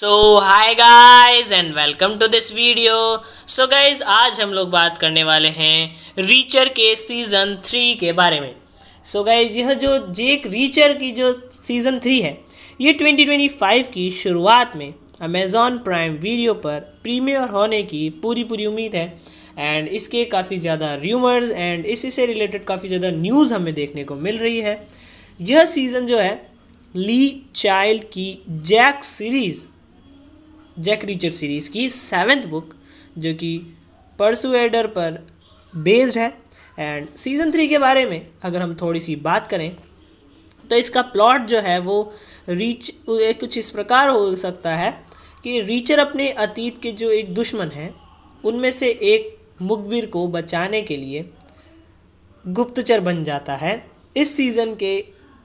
so hi guys and welcome to this video so guys आज हम लोग बात करने वाले हैं रीचर के सीज़न थ्री के बारे में सो so गाइज यह जो जेक रीचर की जो सीज़न थ्री है ये 2025 की शुरुआत में अमेज़ॉन प्राइम वीडियो पर प्रीमियर होने की पूरी पूरी उम्मीद है एंड इसके काफ़ी ज़्यादा र्यूमर्स एंड इसी से रिलेटेड काफ़ी ज़्यादा न्यूज़ हमें देखने को मिल रही है यह सीज़न जो है ली चाइल्ड की Jack series Jack Reacher series की सेवेंथ बुक जो कि परसुएडर पर बेस्ड है एंड सीज़न थ्री के बारे में अगर हम थोड़ी सी बात करें तो इसका प्लॉट जो है वो रीच कुछ इस प्रकार हो सकता है कि रीचर अपने अतीत के जो एक दुश्मन हैं उनमें से एक मुखबिर को बचाने के लिए गुप्तचर बन जाता है इस सीज़न के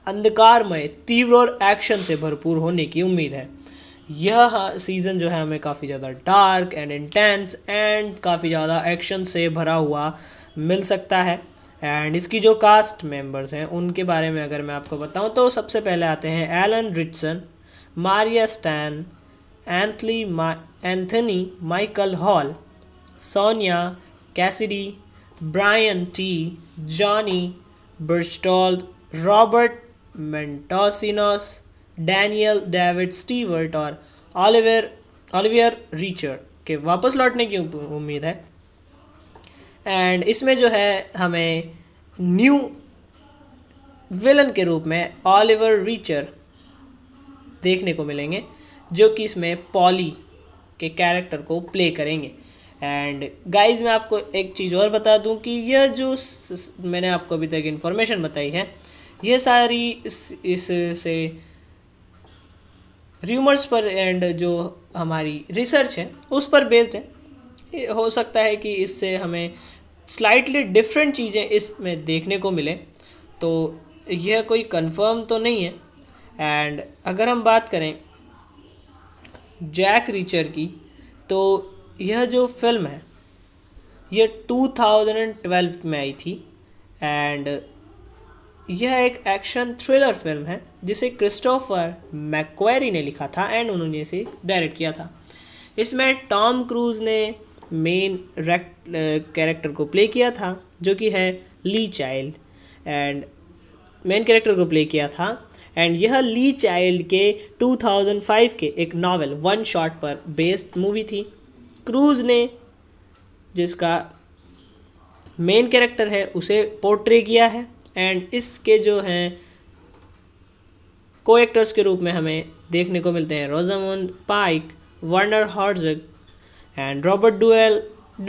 अंधकारमय तीव्र और एक्शन से भरपूर होने की उम्मीद है यह सीज़न जो है हमें काफ़ी ज़्यादा डार्क एंड इंटेंस एंड काफ़ी ज़्यादा एक्शन से भरा हुआ मिल सकता है एंड इसकी जो कास्ट मेंबर्स हैं उनके बारे में अगर मैं आपको बताऊं तो सबसे पहले आते हैं Alan Ritchson Maria Sten एंथली Anthony Michael Hall Sonya Cassidy Brian Tee Johnny बर्स्टॉल Robert Montesinos Daniel David Stewart और ऑलिवियर ऑलिवियर रीचर के वापस लौटने की उम्मीद है एंड इसमें जो है हमें न्यू विलन के रूप में ऑलिवर रीचर देखने को मिलेंगे जो कि इसमें पॉली के कैरेक्टर को प्ले करेंगे एंड गाइस मैं आपको एक चीज़ और बता दूं कि यह जो मैंने आपको अभी तक इन्फॉर्मेशन बताई है यह सारी इस इससे र्यूमर्स पर एंड जो हमारी रिसर्च है उस पर बेस्ड है हो सकता है कि इससे हमें स्लाइटली डिफरेंट चीज़ें इसमें देखने को मिलें तो यह कोई कंफर्म तो नहीं है एंड अगर हम बात करें जैक रीचर की तो यह जो फिल्म है यह 2012 में आई थी एंड यह एक एक्शन थ्रिलर फिल्म है जिसे क्रिस्टोफर मैक्वेरी ने लिखा था एंड उन्होंने इसे डायरेक्ट किया था इसमें टॉम क्रूज ने मेन कैरेक्टर को प्ले किया था जो कि है Lee Child and main character को प्ले किया था एंड यह ली चाइल्ड के 2005 के एक नावल वन शॉट पर बेस्ड मूवी थी क्रूज ने जिसका मेन कैरेक्टर है उसे पोर्ट्रे किया है एंड इसके जो हैं को एक्टर्स के रूप में हमें देखने को मिलते हैं Rosamund Pike Werner Herzog and Robert Duvall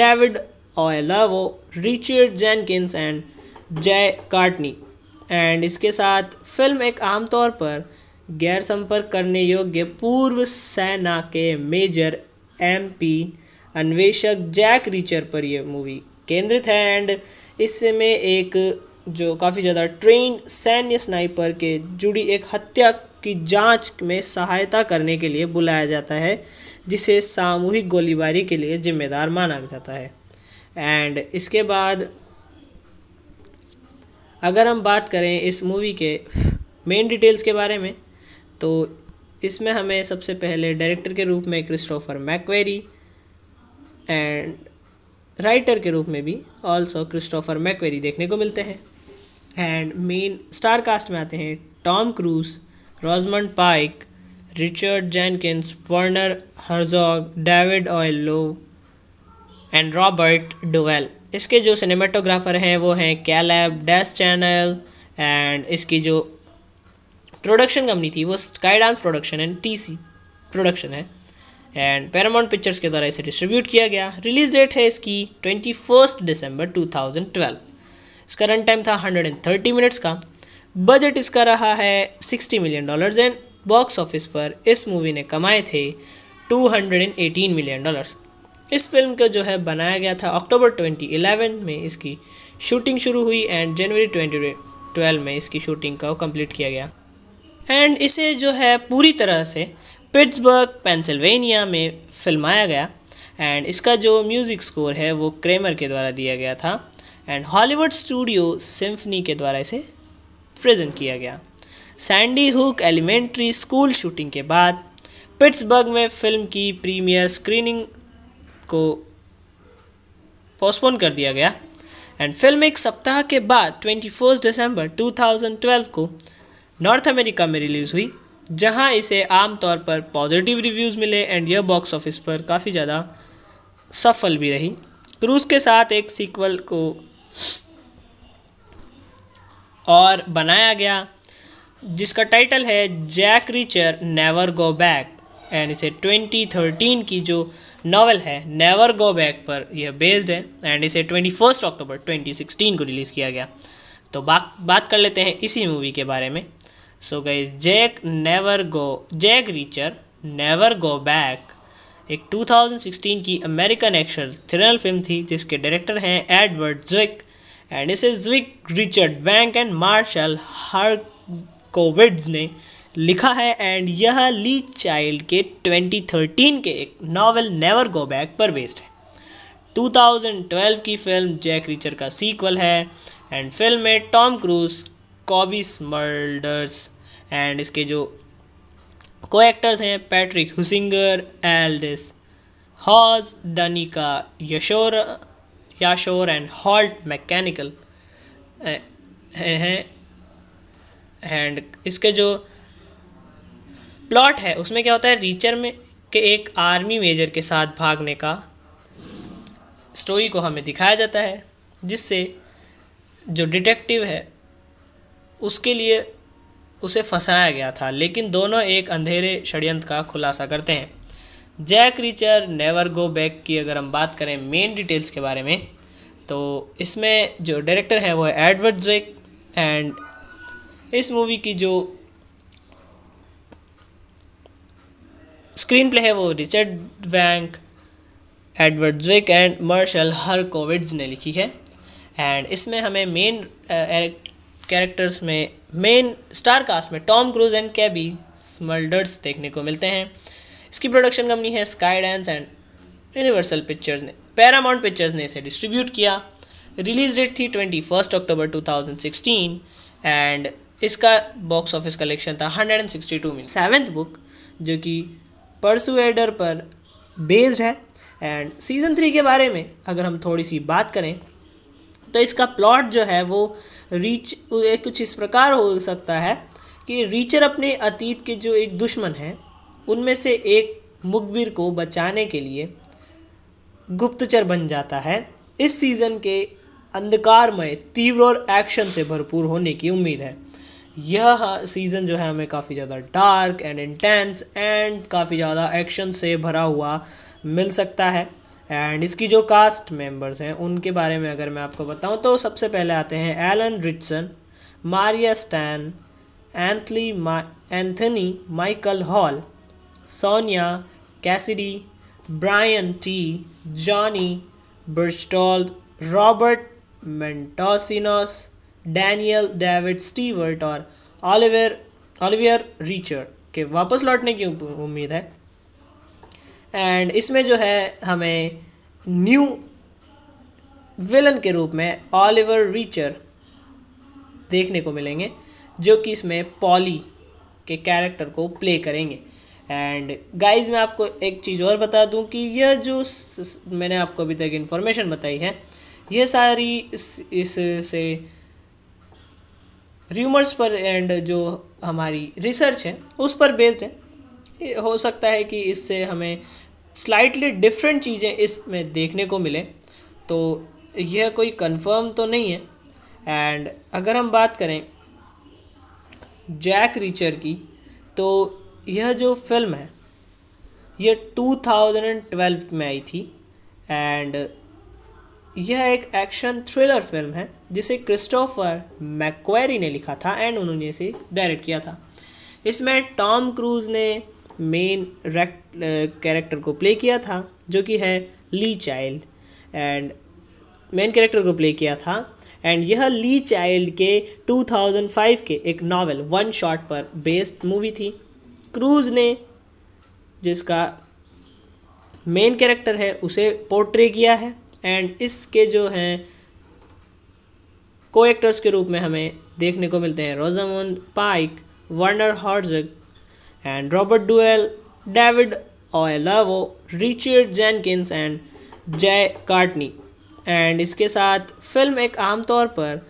David Oyelowo Richard Jenkins and Jai Courtney and इसके साथ फिल्म एक आमतौर पर गैर संपर्क करने योग्य पूर्व सेना के मेजर एमपी अन्वेषक जैक रीचर पर यह मूवी केंद्रित है एंड इसमें एक जो काफ़ी ज़्यादा ट्रेन सैन्य स्नाइपर के जुड़ी एक हत्या की जांच में सहायता करने के लिए बुलाया जाता है जिसे सामूहिक गोलीबारी के लिए जिम्मेदार माना जाता है एंड इसके बाद अगर हम बात करें इस मूवी के मेन डिटेल्स के बारे में तो इसमें हमें सबसे पहले डायरेक्टर के रूप में क्रिस्टोफर मैकवेरी एंड राइटर के रूप में भी ऑल्सो क्रिस्टोफर मैकवेरी देखने को मिलते हैं एंड मेन स्टार कास्ट में आते हैं Tom Cruise Rosamund Pike Richard Jenkins Werner Herzog David Oyelowo and Robert Duvall इसके जो सिनेमाटोग्राफर हैं वो हैं कैलैब डैस चैनल एंड इसकी जो प्रोडक्शन कंपनी थी वो Skydance production and T C production है एंड पैरामाउंट पिक्चर्स के द्वारा इसे डिस्ट्रीब्यूट किया गया रिलीज डेट है इसकी twenty first December two thousand twelve इसका रन टाइम था हंड्रेड एंड थर्टी मिनट्स का बजट इसका रहा है sixty million dollars and box office पर इस मूवी ने कमाए थे two hundred and eighteen million dollars इस फिल्म का जो है बनाया गया था अक्टूबर 2011 में इसकी शूटिंग शुरू हुई एंड जनवरी 2012 में इसकी शूटिंग का कंप्लीट किया गया एंड इसे जो है पूरी तरह से पिट्सबर्ग पेंसिल्वेनिया में फिल्माया गया एंड इसका जो म्यूज़िक स्कोर है वो क्रेमर के द्वारा दिया गया था एंड हॉलीवुड स्टूडियो सिम्फनी के द्वारा इसे प्रेजेंट किया गया Sandy Hook elementary school shooting के बाद पिट्सबर्ग में फिल्म की प्रीमियर स्क्रीनिंग को पोस्टपोन कर दिया गया एंड फिल्म एक सप्ताह के बाद ट्वेंटी फर्स्ट दिसंबर 2012 को नॉर्थ अमेरिका में रिलीज़ हुई जहां इसे आमतौर पर पॉजिटिव रिव्यूज़ मिले एंड यह बॉक्स ऑफिस पर काफ़ी ज़्यादा सफल भी रही क्रूज़ के साथ एक सीक्वल को और बनाया गया जिसका टाइटल है Jack Reacher Never Go Back and इसे 2013 की जो नावल है नेवर गो बैक पर यह बेस्ड है एंड इसे 21 अक्टूबर 2016 को रिलीज़ किया गया तो बात बात कर लेते हैं इसी मूवी के बारे में सो गई Jack Never Go Jack Reacher Never Go Back एक 2016 की अमेरिकन एक्शन थ्रिलर फिल्म थी जिसके डायरेक्टर हैं एडवर्ड ज्विक एंड इसे Zwick Richard bank and Marshall Herskovitz ने लिखा है एंड यह ली चाइल्ड के 2013 के एक नावल नेवर गो बैक पर बेस्ड है 2012 की फिल्म जैक रिचर का सीक्वल है एंड फिल्म में टॉम क्रूज कॉबी स्मर्डर्स एंड इसके जो को एक्टर्स हैं Patrick हुसिंगर Aldous हॉज डनिका यशोर याशोर and halt mechanical हैं एंड इसके जो प्लॉट है उसमें क्या होता है रीचर में के एक आर्मी मेजर के साथ भागने का स्टोरी को हमें दिखाया जाता है जिससे जो डिटेक्टिव है उसके लिए उसे फंसाया गया था लेकिन दोनों एक अंधेरे षडयंत्र का खुलासा करते हैं Jack Reacher Never Go Back की अगर हम बात करें मेन डिटेल्स के बारे में तो इसमें जो डायरेक्टर हैं वो है एडवर्ड जेक एंड इस मूवी की जो स्क्रीन प्ले है वो Richard Wenk Edward Jake and Marshall Herskovitz ने लिखी है एंड इसमें हमें मेन कैरेक्टर्स uh, में मेन स्टार कास्ट में Tom Cruise and Cobie Smulders देखने को मिलते हैं इसकी प्रोडक्शन कंपनी है Skydance and Universal Pictures ने पैरामाउंट पिक्चर्स ने इसे डिस्ट्रीब्यूट किया रिलीज डेट थी twenty first October two thousand sixteen and इसका बॉक्स ऑफिस कलेक्शन था hundred and sixty two million seventh book जो कि परसुएडर पर बेस्ड है एंड सीज़न थ्री के बारे में अगर हम थोड़ी सी बात करें तो इसका प्लॉट जो है वो रीच कुछ इस प्रकार हो सकता है कि रीचर अपने अतीत के जो एक दुश्मन हैं उनमें से एक मुखबिर को बचाने के लिए गुप्तचर बन जाता है इस सीज़न के अंधकारमय तीव्र और एक्शन से भरपूर होने की उम्मीद है यह सीज़न जो है हमें काफ़ी ज़्यादा डार्क एंड इंटेंस एंड काफ़ी ज़्यादा एक्शन से भरा हुआ मिल सकता है एंड इसकी जो कास्ट मेंबर्स हैं उनके बारे में अगर मैं आपको बताऊं तो सबसे पहले आते हैं Alan Ritchson Maria Sten एंथली Anthony Michael Hall Sonya Cassidy Brian Tee Johnny Bristol Robert Montesinos Daniel David Stewart और ऑलिवर ओलिवियर रिचर्ड के वापस लौटने की उम्मीद है एंड इसमें जो है हमें न्यू विलन के रूप में ऑलिवर रीचर देखने को मिलेंगे जो कि इसमें पॉली के कैरेक्टर को प्ले करेंगे एंड गाइस मैं आपको एक चीज़ और बता दूं कि यह जो मैंने आपको अभी तक इन्फॉर्मेशन बताई है ये सारी इस, इस से र्यूमर्स पर एंड जो हमारी रिसर्च है उस पर बेस्ड है हो सकता है कि इससे हमें स्लाइटली डिफरेंट चीज़ें इसमें देखने को मिले तो यह कोई कंफर्म तो नहीं है एंड अगर हम बात करें जैक रीचर की तो यह जो फिल्म है यह 2012 में आई थी एंड यह एक एक्शन थ्रिलर फिल्म है जिसे क्रिस्टोफर मैक्वेरी ने लिखा था एंड उन्होंने इसे डायरेक्ट किया था इसमें टॉम क्रूज ने मेन कैरेक्टर uh, को प्ले किया था जो कि है Lee Child and main character को प्ले किया था एंड यह ली चाइल्ड के 2005 के एक नावल वन शॉट पर बेस्ड मूवी थी क्रूज ने जिसका मेन कैरेक्टर है उसे पोर्ट्रे किया है एंड इसके जो हैं को एक्टर्स के रूप में हमें देखने को मिलते हैं Rosamund Pike Werner Herzog and Robert David David Oelavo, Richard Jenkins and Jai Courtney and इसके साथ फिल्म एक आमतौर पर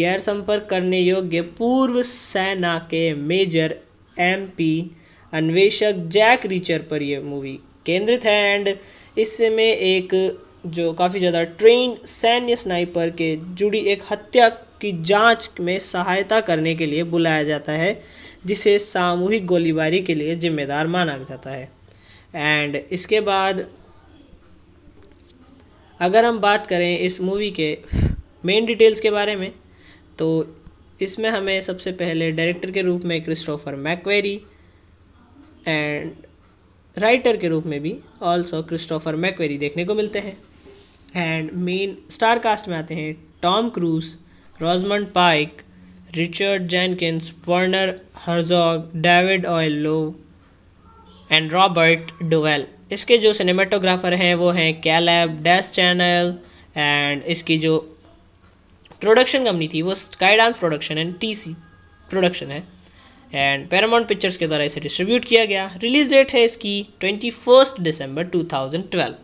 गैर संपर्क करने योग्य पूर्व सेना के मेजर एमपी अन्वेषक जैक रिचर पर यह मूवी केंद्रित है एंड इसमें एक जो काफ़ी ज़्यादा ट्रेन सैन्य स्नाइपर के जुड़ी एक हत्या की जांच में सहायता करने के लिए बुलाया जाता है जिसे सामूहिक गोलीबारी के लिए जिम्मेदार माना जाता है एंड इसके बाद अगर हम बात करें इस मूवी के मेन डिटेल्स के बारे में तो इसमें हमें सबसे पहले डायरेक्टर के रूप में क्रिस्टोफर मैकवेरी एंड राइटर के रूप में भी ऑल्सो क्रिस्टोफर मैकवेरी देखने को मिलते हैं एंड मेन स्टार कास्ट में आते हैं Tom Cruise Rosamund Pike Richard Jenkins, Werner Herzog David Oyelowo and Robert Duvall इसके जो सिनेमाटोग्राफर हैं वो हैं कैलैब डैस चैनल एंड इसकी जो प्रोडक्शन कंपनी थी वो Skydance production and T C production है एंड पैरामाउंट पिक्चर्स के द्वारा इसे डिस्ट्रीब्यूट किया गया रिलीज डेट है इसकी twenty first December two thousand twelve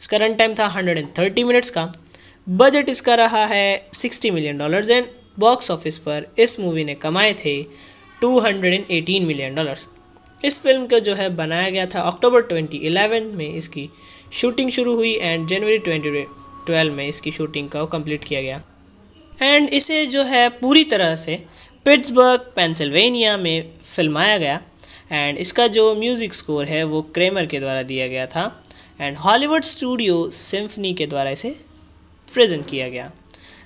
इसका रन टाइम था हंड्रेड एंड थर्टी मिनट्स का बजट इसका रहा है sixty million dollars and box office पर इस मूवी ने कमाए थे 218 मिलियन डॉलर्स इस फिल्म का जो है बनाया गया था अक्टूबर 2011 में इसकी शूटिंग शुरू हुई एंड जनवरी 2012 में इसकी शूटिंग का कंप्लीट किया गया एंड इसे जो है पूरी तरह से पिट्सबर्ग पेंसिल्वेनिया में फिल्माया गया एंड इसका जो म्यूज़िक स्कोर है वो क्रेमर के द्वारा दिया गया था एंड हॉलीवुड स्टूडियो सिम्फनी के द्वारा इसे प्रेजेंट किया गया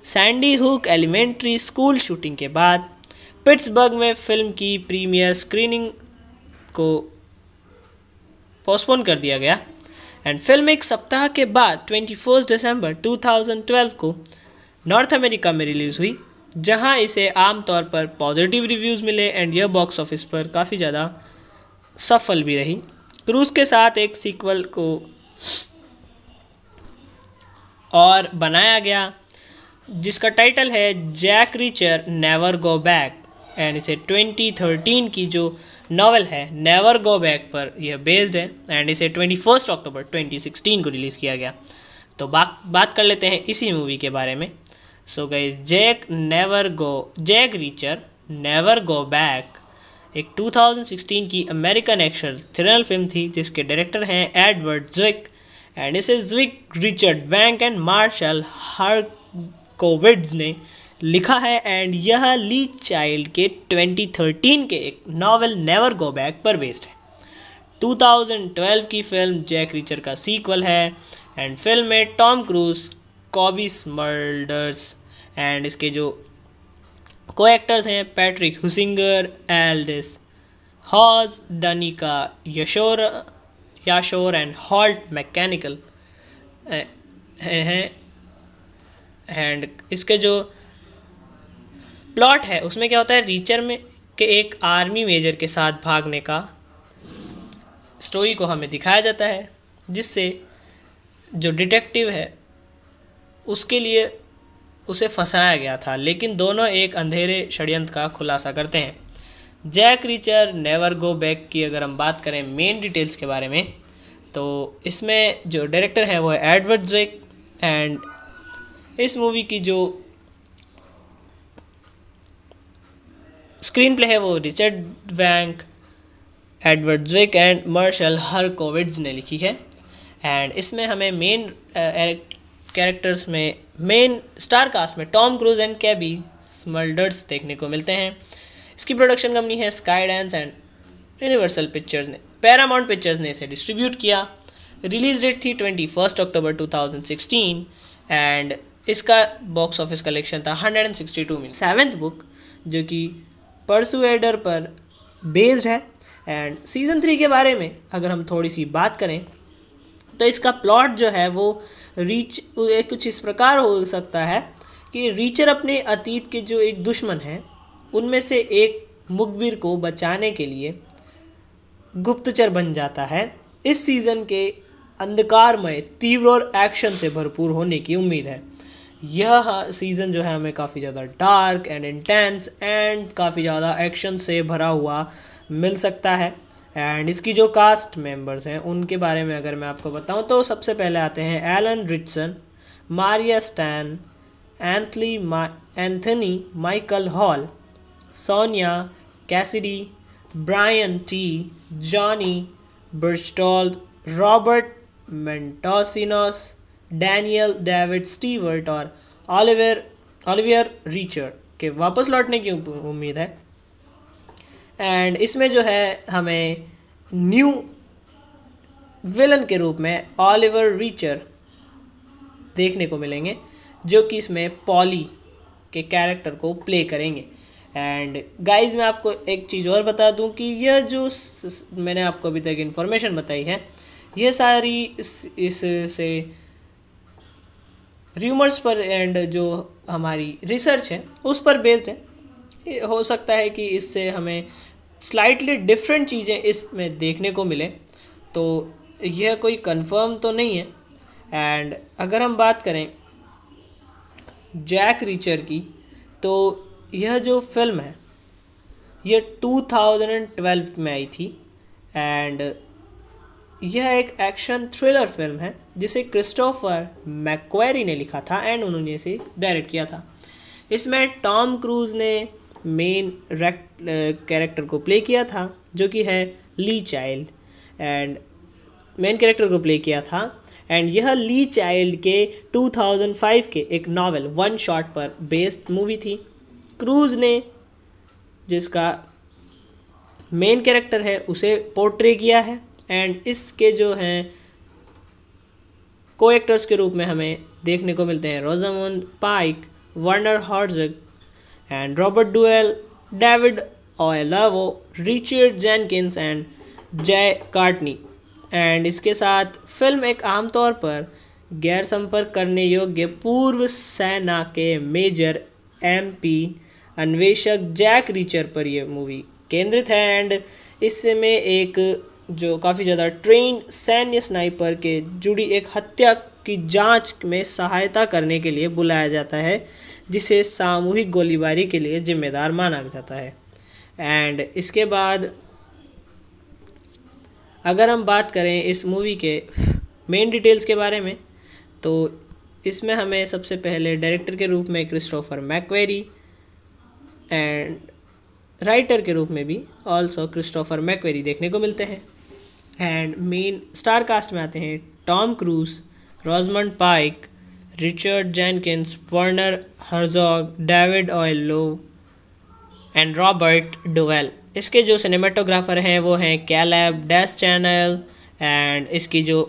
Sandy Hook elementary school shooting के बाद पिट्सबर्ग में फिल्म की प्रीमियर स्क्रीनिंग को पोस्टपोन कर दिया गया एंड फिल्म एक सप्ताह के बाद 24 दिसंबर 2012 को नॉर्थ अमेरिका में रिलीज़ हुई जहां इसे आमतौर पर पॉजिटिव रिव्यूज़ मिले एंड यह बॉक्स ऑफिस पर काफ़ी ज़्यादा सफल भी रही क्रूज के साथ एक सीक्वल को और बनाया गया जिसका टाइटल है Jack Reacher Never Go Back and इसे 2013 की जो नावल है नेवर गो बैक पर यह बेस्ड है एंड इसे ट्वेंटी अक्टूबर 2016 को रिलीज़ किया गया तो बात बात कर लेते हैं इसी मूवी के बारे में सो गई Jack Never Go Jack Reacher Never Go Back एक 2016 की अमेरिकन एक्शन थ्रिलर फिल्म थी जिसके डायरेक्टर हैं एडवर्ड ज्विक एंड इसे Zwick Richard bank and Marshall Herskovitz ने लिखा है एंड यह ली चाइल्ड के 2013 के एक नावल नेवर गो बैक पर बेस्ड है 2012 की फिल्म जैक रिचर का सीक्वल है एंड फिल्म में टॉम क्रूज कॉबी स्मर्डर्स एंड इसके जो को एक्टर्स हैं Patrick हुसिंगर Aldous हॉज डनिका यशोर याशोर and halt mechanical हैं एंड इसके जो प्लॉट है उसमें क्या होता है रीचर में के एक आर्मी मेजर के साथ भागने का स्टोरी को हमें दिखाया जाता है जिससे जो डिटेक्टिव है उसके लिए उसे फंसाया गया था लेकिन दोनों एक अंधेरे षडयंत्र का खुलासा करते हैं Jack Reacher Never Go Back की अगर हम बात करें मेन डिटेल्स के बारे में तो इसमें जो डायरेक्टर है वो है एडवर्ड जेक एंड इस मूवी की जो स्क्रीन प्ले है वो Richard bank Edward Zwick and Marshall Herskovitz ने लिखी है एंड इसमें हमें मेन कैरेक्टर्स में मेन स्टार कास्ट में Tom Cruise and Cobie Smulders देखने को मिलते हैं इसकी प्रोडक्शन कंपनी है Skydance and Universal Pictures ने पैरामाउंट पिक्चर्स ने इसे डिस्ट्रीब्यूट किया रिलीज डेट थी twenty first October two thousand sixteen and इसका बॉक्स ऑफिस कलेक्शन था 162 मिलियन सेवेंथ बुक जो कि परसुएडर पर बेस्ड है एंड सीज़न थ्री के बारे में अगर हम थोड़ी सी बात करें तो इसका प्लॉट जो है वो रीच कुछ इस प्रकार हो सकता है कि रीचर अपने अतीत के जो एक दुश्मन हैं उनमें से एक मुखबिर को बचाने के लिए गुप्तचर बन जाता है इस सीज़न के अंधकारमय तीव्र और एक्शन से भरपूर होने की उम्मीद है यह सीज़न जो है हमें काफ़ी ज़्यादा डार्क एंड इंटेंस एंड काफ़ी ज़्यादा एक्शन से भरा हुआ मिल सकता है एंड इसकी जो कास्ट मेंबर्स हैं उनके बारे में अगर मैं आपको बताऊं तो सबसे पहले आते हैं Alan Ritchson Maria Sten एंथली Anthony Michael Hall Sonya Cassidy Brian Tee Johnny बर्स्टॉल Robert Montesinos Daniel David Stewart और ऑलिवियर ऑलिवियर रीचर के वापस लौटने की उम्मीद है एंड इसमें जो है हमें न्यू विलन के रूप में ऑलिवर रीचर देखने को मिलेंगे जो कि इसमें पॉली के कैरेक्टर को प्ले करेंगे एंड गाइस मैं आपको एक चीज़ और बता दूं कि यह जो मैंने आपको अभी तक इन्फॉर्मेशन बताई है ये सारी इस, इस र्यूमर्स पर एंड जो हमारी रिसर्च है उस पर बेस्ड है हो सकता है कि इससे हमें स्लाइटली डिफरेंट चीज़ें इसमें देखने को मिलें तो यह कोई कंफर्म तो नहीं है एंड अगर हम बात करें जैक रीचर की तो यह जो फिल्म है यह 2012 में आई थी एंड यह एक एक्शन थ्रिलर फिल्म है जिसे क्रिस्टोफर मैक्वेरी ने लिखा था एंड उन्होंने इसे डायरेक्ट किया था इसमें टॉम क्रूज ने मेन कैरेक्टर को प्ले किया था जो कि है Lee Child and main character को प्ले किया था एंड यह ली चाइल्ड के 2005 के एक नावल वन शॉट पर बेस्ड मूवी थी क्रूज ने जिसका मेन कैरेक्टर है उसे पोर्ट्रे किया है एंड इसके जो हैं को एक्टर्स के रूप में हमें देखने को मिलते हैं Rosamund Pike Werner Herzog and Robert Duvall David Oyelowo Richard Jenkins and Jai Courtney and इसके साथ फिल्म एक आमतौर पर गैर संपर्क करने योग्य पूर्व सेना के मेजर एमपी अन्वेषक जैक रीचर पर यह मूवी केंद्रित है एंड इसमें एक जो काफ़ी ज़्यादा ट्रेन सैन्य स्नाइपर के जुड़ी एक हत्या की जांच में सहायता करने के लिए बुलाया जाता है जिसे सामूहिक गोलीबारी के लिए जिम्मेदार माना जाता है एंड इसके बाद अगर हम बात करें इस मूवी के मेन डिटेल्स के बारे में तो इसमें हमें सबसे पहले डायरेक्टर के रूप में क्रिस्टोफर मैकवेरी एंड राइटर के रूप में भी ऑल्सो क्रिस्टोफर मैकवेरी देखने को मिलते हैं एंड मेन स्टार कास्ट में आते हैं Tom Cruise Rosamund Pike Richard Jenkins Werner Herzog David Oyelowo and Robert Duvall इसके जो सिनेमाटोग्राफर हैं वो हैं कैलैब डैस चैनल एंड इसकी जो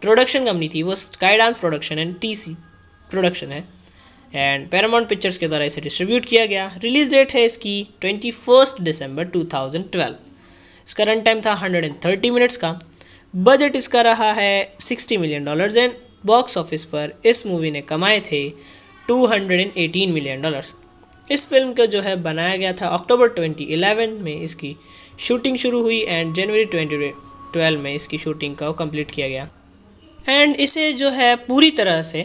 प्रोडक्शन कंपनी थी वो Skydance production and T C production है एंड पैरामाउंट पिक्चर्स के द्वारा इसे डिस्ट्रीब्यूट किया गया रिलीज डेट है इसकी twenty first December two thousand twelve इसका रन टाइम था हंड्रेड एंड थर्टी मिनट्स का बजट इसका रहा है sixty million dollars and box office पर इस मूवी ने कमाए थे two hundred and eighteen million dollars इस फिल्म का जो है बनाया गया था अक्टूबर ट्वेंटी इलेवन में इसकी शूटिंग शुरू हुई एंड जनवरी ट्वेंटी ट्वेल्व में इसकी शूटिंग का कंप्लीट किया गया एंड इसे जो है पूरी तरह से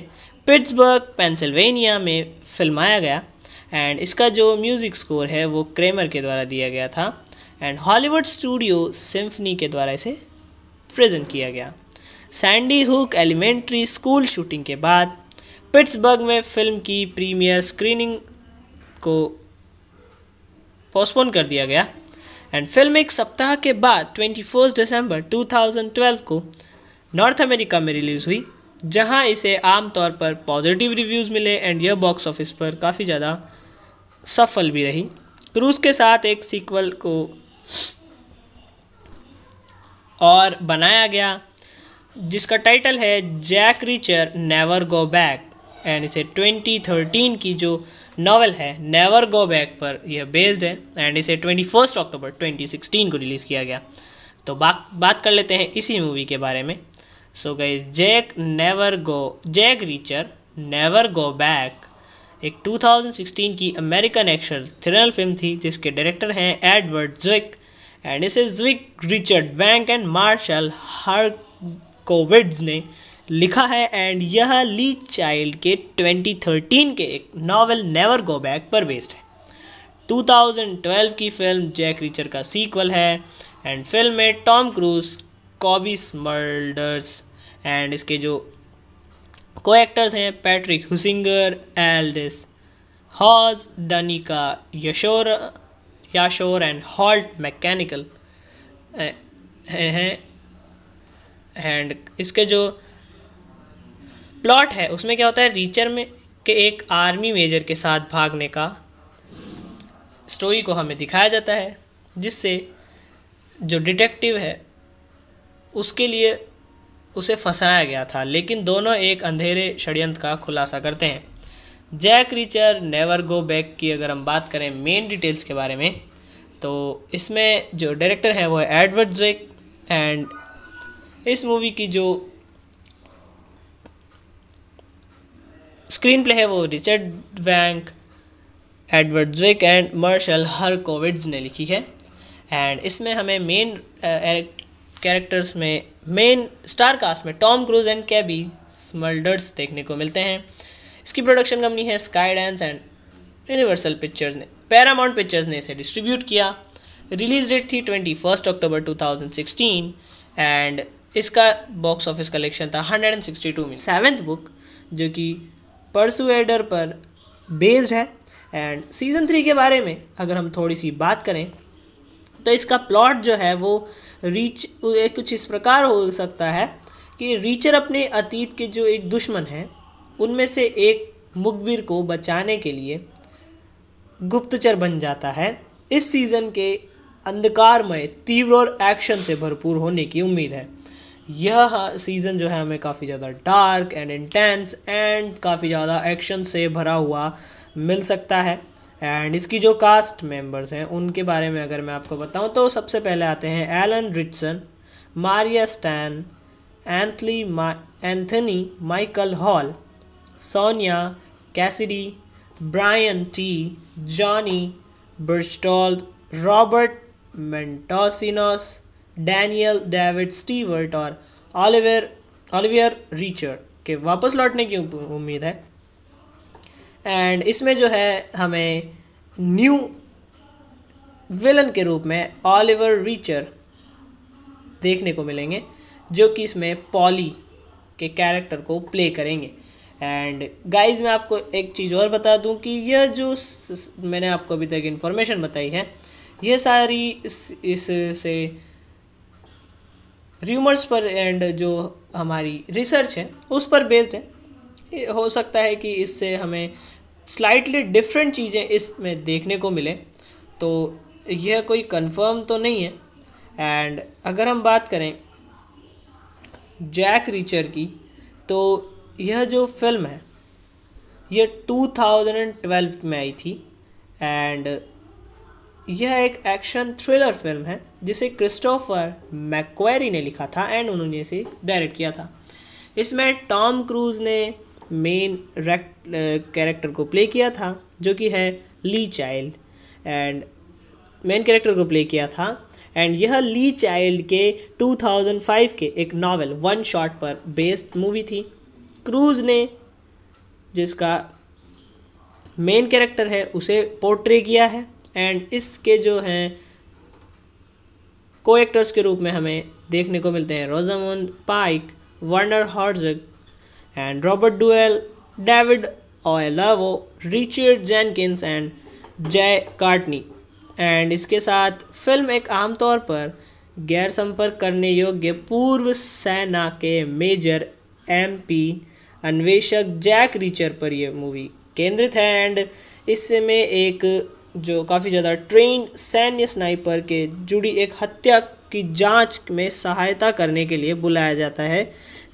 पिट्सबर्ग पेंसिल्वेनिया में फिल्माया गया एंड इसका जो म्यूज़िक स्कोर है वो क्रेमर के द्वारा दिया गया था एंड हॉलीवुड स्टूडियो सिम्फनी के द्वारा इसे प्रेजेंट किया गया Sandy Hook elementary school shooting के बाद पिट्सबर्ग में फिल्म की प्रीमियर स्क्रीनिंग को पोस्टपोन कर दिया गया एंड फिल्म एक सप्ताह के बाद 24 दिसंबर 2012 को नॉर्थ अमेरिका में रिलीज़ हुई जहां इसे आमतौर पर पॉजिटिव रिव्यूज़ मिले एंड यह बॉक्स ऑफिस पर काफ़ी ज़्यादा सफल भी रही क्रूज़ के साथ एक सीक्वल को और बनाया गया जिसका टाइटल है Jack Reacher Never Go Back and इसे 2013 की जो नावल है नेवर गो बैक पर यह बेस्ड है एंड इसे 21 अक्टूबर 2016 को रिलीज़ किया गया तो बात बात कर लेते हैं इसी मूवी के बारे में सो गई Jack Never Go Jack Reacher Never Go Back एक 2016 की अमेरिकन एक्शन थ्रिलर फिल्म थी जिसके डायरेक्टर हैं एडवर्ड ज्विक एंड इसे Zwick Richard bank and Marshall Herskovitz ने लिखा है एंड यह ली चाइल्ड के 2013 के एक नावल नेवर गो बैक पर बेस्ड है 2012 की फिल्म जैक रिचर का सीक्वल है एंड फिल्म में टॉम क्रूज कॉबी स्मर्डर्स एंड इसके जो को एक्टर्स हैं Patrick हुसिंगर Aldous हॉज डनिका यशोर याशोर and halt mechanical हैं एंड इसके जो प्लॉट है उसमें क्या होता है रीचर में के एक आर्मी मेजर के साथ भागने का स्टोरी को हमें दिखाया जाता है जिससे जो डिटेक्टिव है उसके लिए उसे फंसाया गया था लेकिन दोनों एक अंधेरे षडयंत्र का खुलासा करते हैं Jack Reacher Never Go Back की अगर हम बात करें मेन डिटेल्स के बारे में तो इसमें जो डायरेक्टर हैं वो है एडवर्ड जेक एंड इस मूवी की जो स्क्रीन प्ले है वो Richard Wenk Edward Jake and Marshall Herskovitz ने लिखी है एंड इसमें हमें मेन कैरेक्टर्स uh, में मेन स्टार कास्ट में Tom Cruise and Cobie Smulders देखने को मिलते हैं इसकी प्रोडक्शन कंपनी है Skydance and Universal Pictures ने पैरामाउंट पिक्चर्स ने इसे डिस्ट्रीब्यूट किया रिलीज डेट थी twenty first October two thousand sixteen and इसका बॉक्स ऑफिस कलेक्शन था हंड्रेड एंड सिक्सटी टू में सेवेंथ बुक जो कि परसुएडर पर बेस्ड है एंड सीज़न थ्री के बारे में अगर हम थोड़ी सी बात करें तो इसका प्लॉट जो है वो रीच कुछ इस प्रकार हो सकता है कि रीचर अपने अतीत के जो एक दुश्मन हैं उनमें से एक मुखबिर को बचाने के लिए गुप्तचर बन जाता है इस सीज़न के अंधकारमय तीव्र और एक्शन से भरपूर होने की उम्मीद है यह सीज़न जो है हमें काफ़ी ज़्यादा डार्क एंड इंटेंस एंड काफ़ी ज़्यादा एक्शन से भरा हुआ मिल सकता है एंड इसकी जो कास्ट मेंबर्स हैं उनके बारे में अगर मैं आपको बताऊं तो सबसे पहले आते हैं Alan Ritchson Maria Sten एंथली Anthony Michael Hall Sonya Cassidy Brian Tee Johnny Bristol Robert Montesinos Daniel David Stewart और ऑलिवर ओलिवियर रिचर्ड के वापस लौटने की उम्मीद है एंड इसमें जो है हमें न्यू विलन के रूप में ऑलिवर रीचर देखने को मिलेंगे जो कि इसमें पॉली के कैरेक्टर को प्ले करेंगे एंड गाइस मैं आपको एक चीज़ और बता दूं कि यह जो मैंने आपको अभी तक इन्फॉर्मेशन बताई है यह सारी इस, इस र्यूमर्स पर एंड जो हमारी रिसर्च है उस पर बेस्ड है हो सकता है कि इससे हमें स्लाइटली डिफरेंट चीज़ें इसमें देखने को मिले तो यह कोई कंफर्म तो नहीं है एंड अगर हम बात करें जैक रीचर की तो यह जो फिल्म है यह 2012 में आई थी एंड यह एक एक्शन थ्रिलर फिल्म है जिसे क्रिस्टोफर मैक्वेरी ने लिखा था एंड उन्होंने इसे डायरेक्ट किया था इसमें टॉम क्रूज ने मेन रेक्ट कैरेक्टर को प्ले किया था जो कि है Lee Child and main character को प्ले किया था एंड यह ली चाइल्ड के 2005 के एक नावल वन शॉट पर बेस्ड मूवी थी क्रूज ने जिसका मेन कैरेक्टर है उसे पोर्ट्रे किया है एंड इसके जो हैं को एक्टर्स के रूप में हमें देखने को मिलते हैं Rosamund Pike Werner Herzog and Robert Duvall David Oyelowo Richard Jenkins and Jai Courtney and इसके साथ फिल्म एक आमतौर पर गैर संपर्क करने योग्य पूर्व सेना के मेजर एमपी अन्वेषक जैक रिचर पर यह मूवी केंद्रित है एंड इसमें एक जो काफ़ी ज़्यादा ट्रेन सैन्य स्नाइपर के जुड़ी एक हत्या की जांच में सहायता करने के लिए बुलाया जाता है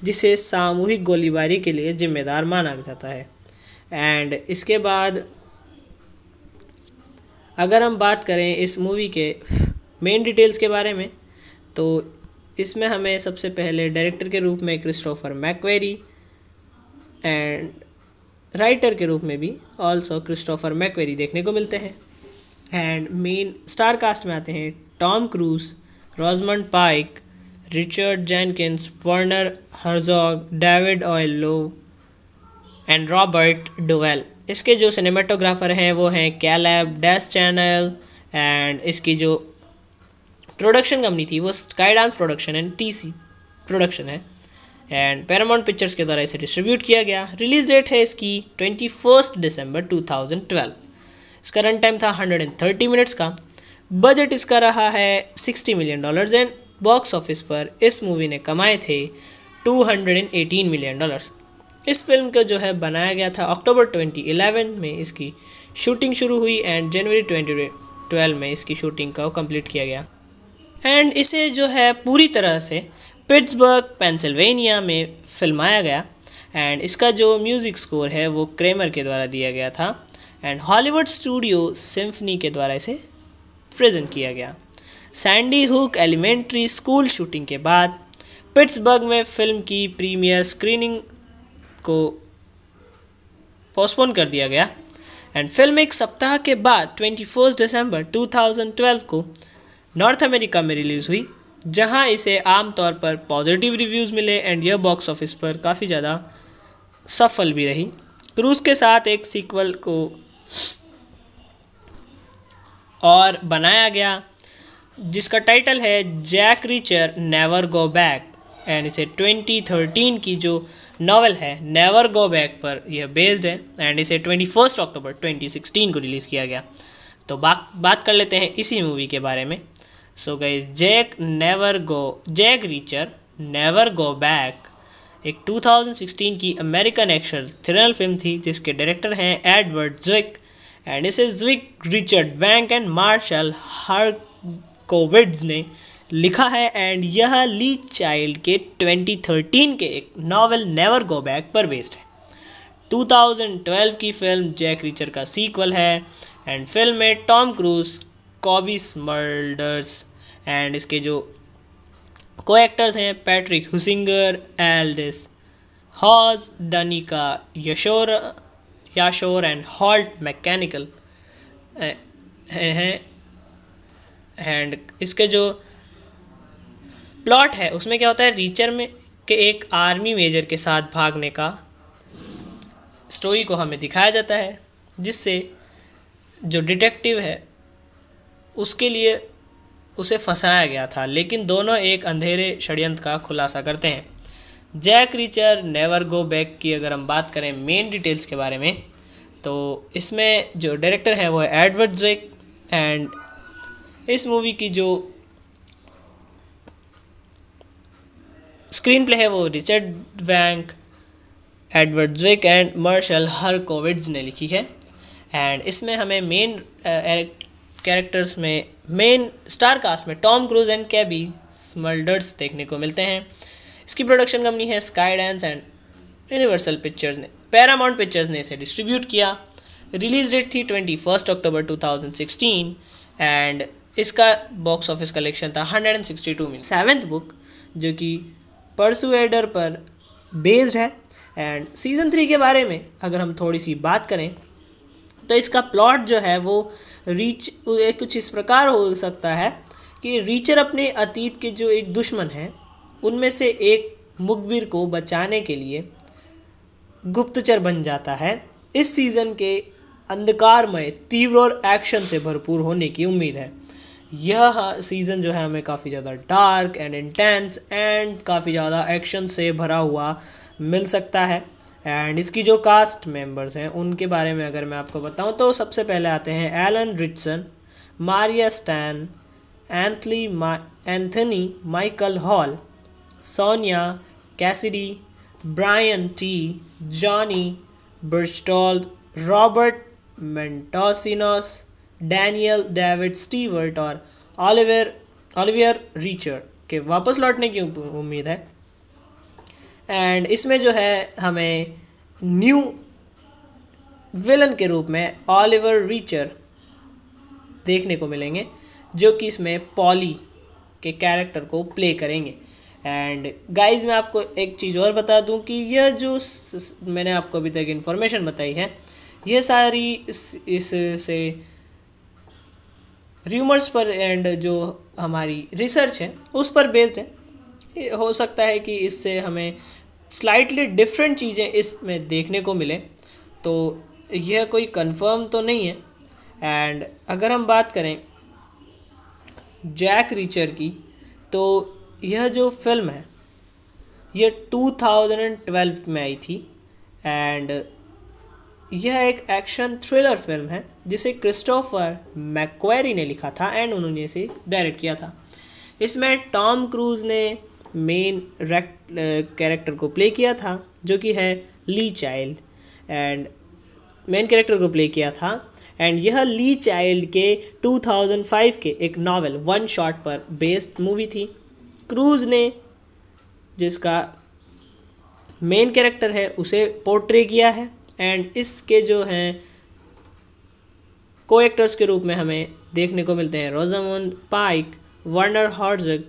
जिसे सामूहिक गोलीबारी के लिए जिम्मेदार माना जाता है एंड इसके बाद अगर हम बात करें इस मूवी के मेन डिटेल्स के बारे में तो इसमें हमें सबसे पहले डायरेक्टर के रूप में क्रिस्टोफर मैकवेरी एंड राइटर के रूप में भी ऑल्सो क्रिस्टोफर मैकवेरी देखने को मिलते हैं एंड मेन स्टार कास्ट में आते हैं Tom Cruise Rosamund Pike Richard Jenkins, Werner Herzog David Oyelowo and Robert Duvall इसके जो सिनेमाटोग्राफर हैं वो हैं कैलैब डैस चैनल एंड इसकी जो प्रोडक्शन कंपनी थी वो Skydance production and TC production है एंड पैरामाउंट पिक्चर्स के द्वारा इसे डिस्ट्रीब्यूट किया गया रिलीज डेट है इसकी twenty first December two thousand twelve इसका रन टाइम था हंड्रेड एंड थर्टी मिनट्स का बजट इसका रहा है sixty million dollars and box office पर इस मूवी ने कमाए थे 218 मिलियन डॉलर्स इस फिल्म का जो है बनाया गया था अक्टूबर 2011 में इसकी शूटिंग शुरू हुई एंड जनवरी 2012 में इसकी शूटिंग का कंप्लीट किया गया एंड इसे जो है पूरी तरह से पिट्सबर्ग पेंसिल्वेनिया में फिल्माया गया एंड इसका जो म्यूज़िक स्कोर है वो क्रेमर के द्वारा दिया गया था एंड हॉलीवुड स्टूडियो सिम्फनी के द्वारा इसे प्रेजेंट किया गया Sandy Hook elementary school shooting के बाद पिट्सबर्ग में फिल्म की प्रीमियर स्क्रीनिंग को पोस्टपोन कर दिया गया एंड फिल्म एक सप्ताह के बाद ट्वेंटी दिसंबर 2012 को नॉर्थ अमेरिका में रिलीज़ हुई जहां इसे आमतौर पर पॉजिटिव रिव्यूज़ मिले एंड यह बॉक्स ऑफिस पर काफ़ी ज़्यादा सफल भी रही क्रूज के साथ एक सीक्वल को और बनाया गया जिसका टाइटल है Jack Reacher Never Go Back and इसे 2013 की जो नावल है नेवर गो बैक पर यह बेस्ड है एंड इसे 21 अक्टूबर 2016 को रिलीज़ किया गया तो बात बात कर लेते हैं इसी मूवी के बारे में सो गए Jack Never Go Jack Reacher Never Go Back एक 2016 की अमेरिकन एक्शन थ्रिलर फिल्म थी जिसके डायरेक्टर हैं एडवर्ड ज्विक एंड इसे Zwick Richard bank and Marshall Herskovitz ने लिखा है एंड यह ली चाइल्ड के 2013 के एक नावल नेवर गो बैक पर बेस्ड है 2012 की फिल्म जैक रिचर का सीक्वल है एंड फिल्म में टॉम क्रूज कॉबिस मर्डर्स एंड इसके जो को एक्टर्स हैं Patrick हुसिंगर Aldous हॉज डनिका यशोर याशोर and halt mechanical हैं एंड इसके जो प्लॉट है उसमें क्या होता है रीचर में के एक आर्मी मेजर के साथ भागने का स्टोरी को हमें दिखाया जाता है जिससे जो डिटेक्टिव है उसके लिए उसे फंसाया गया था लेकिन दोनों एक अंधेरे षडयंत्र का खुलासा करते हैं Jack Reacher Never Go Back की अगर हम बात करें मेन डिटेल्स के बारे में तो इसमें जो डायरेक्टर हैं वो है एडवर्ड जेक एंड इस मूवी की जो स्क्रीन प्ले है वो Richard Wenk Edward Zwick and Marshall Herskovitz ने लिखी है एंड इसमें हमें मेन कैरेक्टर्स uh, में मेन स्टार कास्ट में Tom Cruise and Cobie Smulders देखने को मिलते हैं इसकी प्रोडक्शन कंपनी है Skydance and Universal Pictures ने पैरामाउंट पिक्चर्स ने इसे डिस्ट्रीब्यूट किया रिलीज डेट थी twenty first October two thousand sixteen and इसका बॉक्स ऑफिस कलेक्शन था 162 मिलियन सेवेंथ बुक जो कि परसुएडर पर बेस्ड है एंड सीज़न थ्री के बारे में अगर हम थोड़ी सी बात करें तो इसका प्लॉट जो है वो रीच कुछ इस प्रकार हो सकता है कि रीचर अपने अतीत के जो एक दुश्मन हैं उनमें से एक मुखबिर को बचाने के लिए गुप्तचर बन जाता है इस सीज़न के अंधकारमय तीव्र और एक्शन से भरपूर होने की उम्मीद है यह सीज़न जो है हमें काफ़ी ज़्यादा डार्क एंड इंटेंस एंड काफ़ी ज़्यादा एक्शन से भरा हुआ मिल सकता है एंड इसकी जो कास्ट मेंबर्स हैं उनके बारे में अगर मैं आपको बताऊं तो सबसे पहले आते हैं एलन रिचसन मारिया स्टैन एंथली मा Anthony Michael Hall Sonya Cassidy Brian Tee Johnny Bristol Robert Montesinos Daniel David Stewart और ऑलिवियर ऑलिवियर रीचर के वापस लौटने की उम्मीद है एंड इसमें जो है हमें न्यू विलन के रूप में ऑलिवर रीचर देखने को मिलेंगे जो कि इसमें पॉली के कैरेक्टर को प्ले करेंगे एंड गाइस मैं आपको एक चीज़ और बता दूं कि यह जो मैंने आपको अभी तक इन्फॉर्मेशन बताई है ये सारी इस, इस र्यूमर्स पर एंड जो हमारी रिसर्च है उस पर बेस्ड है हो सकता है कि इससे हमें स्लाइटली डिफरेंट चीज़ें इसमें देखने को मिले तो यह कोई कंफर्म तो नहीं है एंड अगर हम बात करें जैक रीचर की तो यह जो फिल्म है यह 2012 में आई थी एंड यह एक एक्शन थ्रिलर फिल्म है जिसे क्रिस्टोफर मैक्वेरी ने लिखा था एंड उन्होंने इसे डायरेक्ट किया था इसमें टॉम क्रूज ने मेन कैरेक्टर uh, को प्ले किया था जो कि है Lee Child and main character को प्ले किया था एंड यह ली चाइल्ड के 2005 के एक नावल वन शॉट पर बेस्ड मूवी थी क्रूज ने जिसका मेन कैरेक्टर है उसे पोर्ट्रे किया है एंड इसके जो हैं को एक्टर्स के रूप में हमें देखने को मिलते हैं Rosamund Pike Werner Herzog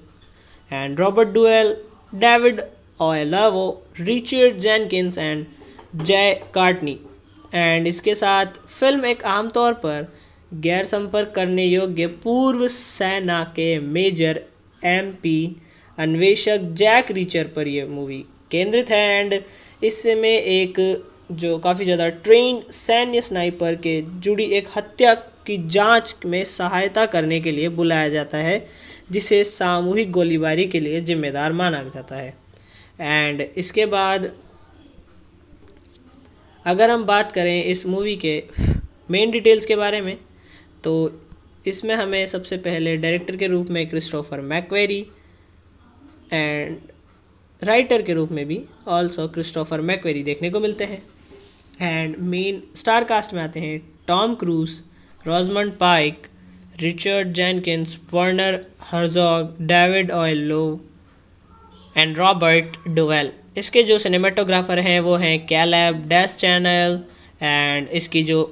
and Robert Duvall David Oyelowo Richard Jenkins and Jai Courtney and इसके साथ फिल्म एक आमतौर पर गैर संपर्क करने योग्य पूर्व सेना के मेजर एमपी अन्वेषक जैक रीचर पर यह मूवी केंद्रित है एंड इसमें एक जो काफ़ी ज़्यादा ट्रेन सैन्य स्नाइपर के जुड़ी एक हत्या की जांच में सहायता करने के लिए बुलाया जाता है जिसे सामूहिक गोलीबारी के लिए जिम्मेदार माना जाता है एंड इसके बाद अगर हम बात करें इस मूवी के मेन डिटेल्स के बारे में तो इसमें हमें सबसे पहले डायरेक्टर के रूप में क्रिस्टोफर मैकवेरी एंड राइटर के रूप में भी ऑल्सो क्रिस्टोफर मैकवेरी देखने को मिलते हैं एंड मेन स्टार कास्ट में आते हैं Tom Cruise Rosamund Pike Richard Jenkins Werner Herzog David Oyelowo and Robert Duvall इसके जो सिनेमाटोग्राफर हैं वो हैं कैलैब डैश चैनल एंड इसकी जो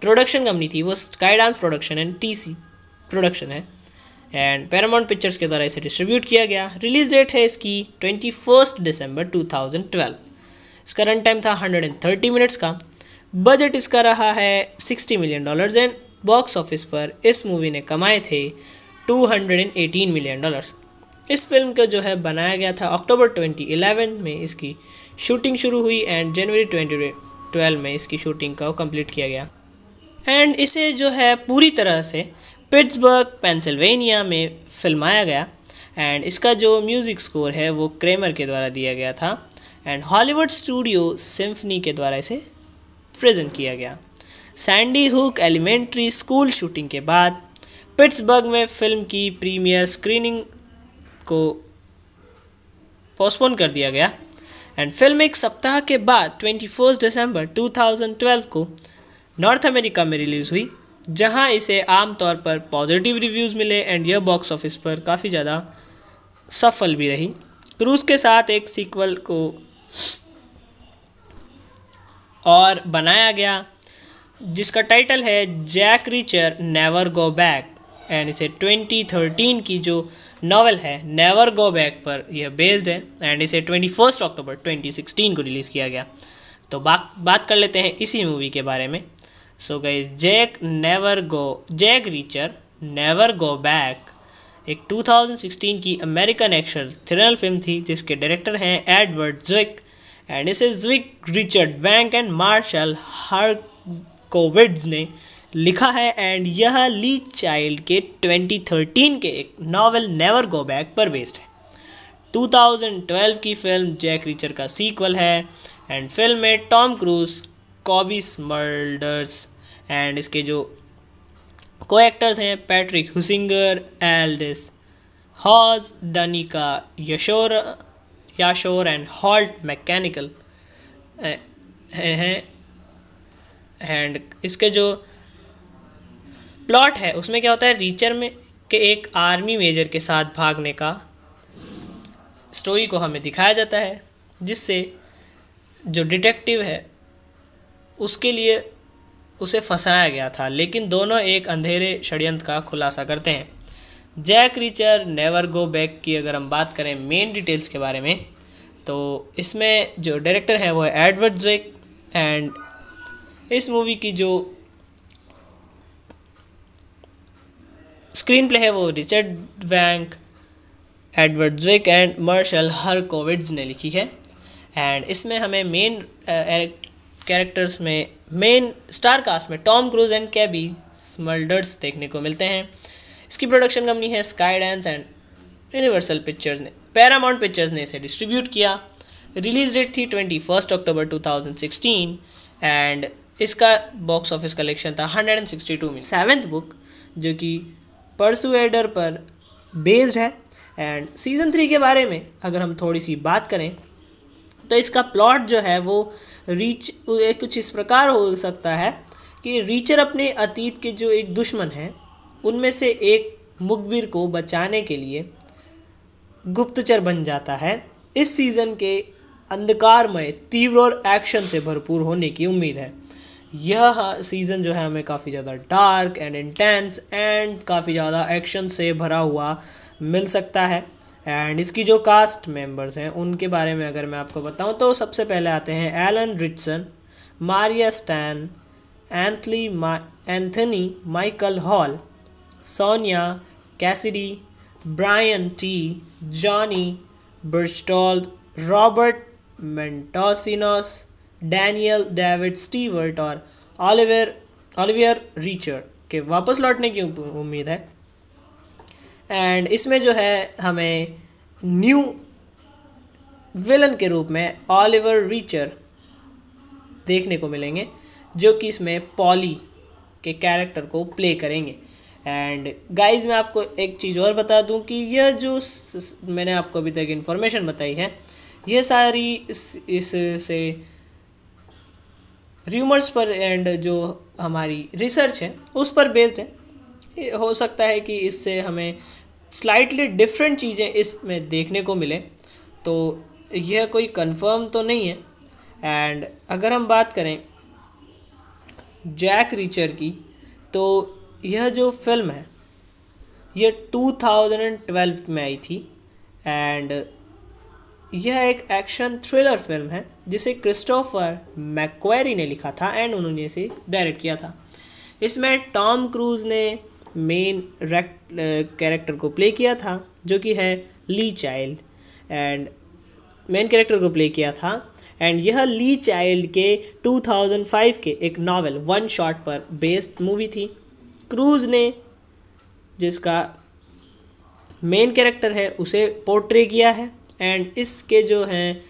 प्रोडक्शन कंपनी थी वो Skydance production and T C production है एंड पैरामाउंट पिक्चर्स के द्वारा इसे डिस्ट्रीब्यूट किया गया रिलीज डेट है इसकी twenty first December two thousand twelve इसका रन टाइम था हंड्रेड एंड थर्टी मिनट्स का बजट इसका रहा है sixty million dollars and box office पर इस मूवी ने कमाए थे two hundred and eighteen million dollars इस फिल्म को जो है बनाया गया था अक्टूबर 2011 में इसकी शूटिंग शुरू हुई एंड जनवरी 2012 में इसकी शूटिंग को कंप्लीट किया गया एंड इसे जो है पूरी तरह से पिट्सबर्ग पेंसिल्वेनिया में फिल्माया गया एंड इसका जो म्यूज़िक स्कोर है वो क्रेमर के द्वारा दिया गया था एंड हॉलीवुड स्टूडियो सिम्फनी के द्वारा इसे प्रेजेंट किया गया Sandy Hook elementary school shooting के बाद पिट्सबर्ग में फिल्म की प्रीमियर स्क्रीनिंग को पोस्टपोन कर दिया गया एंड फिल्म एक सप्ताह के बाद ट्वेंटी फर्स्ट दिसंबर 2012 को नॉर्थ अमेरिका में रिलीज़ हुई जहां इसे आमतौर पर पॉजिटिव रिव्यूज़ मिले एंड यह बॉक्स ऑफिस पर काफ़ी ज़्यादा सफल भी रही क्रूज़ के साथ एक सीक्वल को और बनाया गया जिसका टाइटल है Jack Reacher Never Go Back and इसे 2013 की जो नावल है नेवर गो बैक पर यह बेस्ड है एंड इसे ट्वेंटी फर्स्ट अक्टूबर 2016 को रिलीज़ किया गया तो बात बात कर लेते हैं इसी मूवी के बारे में सो गई Jack Never Go Jack Reacher Never Go Back एक 2016 की अमेरिकन एक्शन थ्रिलर फिल्म थी जिसके डायरेक्टर हैं एडवर्ड ज्विक एंड इसे Zwick Richard bank and Marshall Herskovitz ने लिखा है एंड यह ली चाइल्ड के 2013 के एक नावल नेवर गो बैक पर बेस्ड है 2012 की फिल्म जैक रिचर का सीक्वल है एंड फिल्म में टॉम क्रूज कॉबी स्मर्डर्स एंड इसके जो को एक्टर्स हैं Patrick हुसिंगर Aldous हॉज डनिका यशोर याशोर and halt mechanical हैं एंड इसके जो प्लॉट है उसमें क्या होता है रीचर में के एक आर्मी मेजर के साथ भागने का स्टोरी को हमें दिखाया जाता है जिससे जो डिटेक्टिव है उसके लिए उसे फंसाया गया था लेकिन दोनों एक अंधेरे षडयंत्र का खुलासा करते हैं Jack Reacher Never Go Back की अगर हम बात करें मेन डिटेल्स के बारे में तो इसमें जो डायरेक्टर हैं वो है एडवर्ड जेक एंड इस मूवी की जो स्क्रीन प्ले है वो Richard Wenk Edward Jake and Marshall Herskovitz ने लिखी है एंड इसमें हमें मेन कैरेक्टर्स में मेन स्टार कास्ट में Tom Cruise and Cobie Smulders देखने को मिलते हैं इसकी प्रोडक्शन कंपनी है Skydance and Universal Pictures ने पैरामाउंट पिक्चर्स ने इसे डिस्ट्रीब्यूट किया रिलीज डेट थी twenty first October two thousand sixteen and इसका बॉक्स ऑफिस कलेक्शन था hundred and sixty two million seventh book जो कि परसुएडर पर बेस्ड है एंड सीज़न थ्री के बारे में अगर हम थोड़ी सी बात करें तो इसका प्लॉट जो है वो रीच कुछ इस प्रकार हो सकता है कि रीचर अपने अतीत के जो एक दुश्मन हैं उनमें से एक मुखबिर को बचाने के लिए गुप्तचर बन जाता है इस सीज़न के अंधकारमय तीव्र और एक्शन से भरपूर होने की उम्मीद है यह सीज़न जो है हमें काफ़ी ज़्यादा डार्क एंड इंटेंस एंड काफ़ी ज़्यादा एक्शन से भरा हुआ मिल सकता है एंड इसकी जो कास्ट मेंबर्स हैं उनके बारे में अगर मैं आपको बताऊं तो सबसे पहले आते हैं Alan Ritchson Maria Sten एंथली Anthony Michael Hall Sonya Cassidy Brian Tee Johnny Bristol Robert Montesinos Daniel David Stewart और ऑलिवर ओलिवियर रिचर्ड के वापस लौटने की उम्मीद है एंड इसमें जो है हमें न्यू विलन के रूप में ऑलिवर रीचर देखने को मिलेंगे जो कि इसमें पॉली के कैरेक्टर को प्ले करेंगे एंड गाइस मैं आपको एक चीज़ और बता दूं कि यह जो मैंने आपको अभी तक इन्फॉर्मेशन बताई है यह सारी इस, इस र्यूमर्स पर एंड जो हमारी रिसर्च है उस पर बेस्ड है हो सकता है कि इससे हमें स्लाइटली डिफरेंट चीज़ें इसमें देखने को मिले तो यह कोई कंफर्म तो नहीं है एंड अगर हम बात करें जैक रीचर की तो यह जो फिल्म है यह 2012 में आई थी एंड यह एक एक्शन थ्रिलर फिल्म है जिसे क्रिस्टोफर मैक्वेरी ने लिखा था एंड उन्होंने इसे डायरेक्ट किया था इसमें टॉम क्रूज ने मेन कैरेक्टर uh, को प्ले किया था जो कि है Lee Child and main character को प्ले किया था एंड यह ली चाइल्ड के 2005 के एक नावल वन शॉट पर बेस्ड मूवी थी क्रूज ने जिसका मेन कैरेक्टर है उसे पोर्ट्रे किया है एंड इसके जो हैं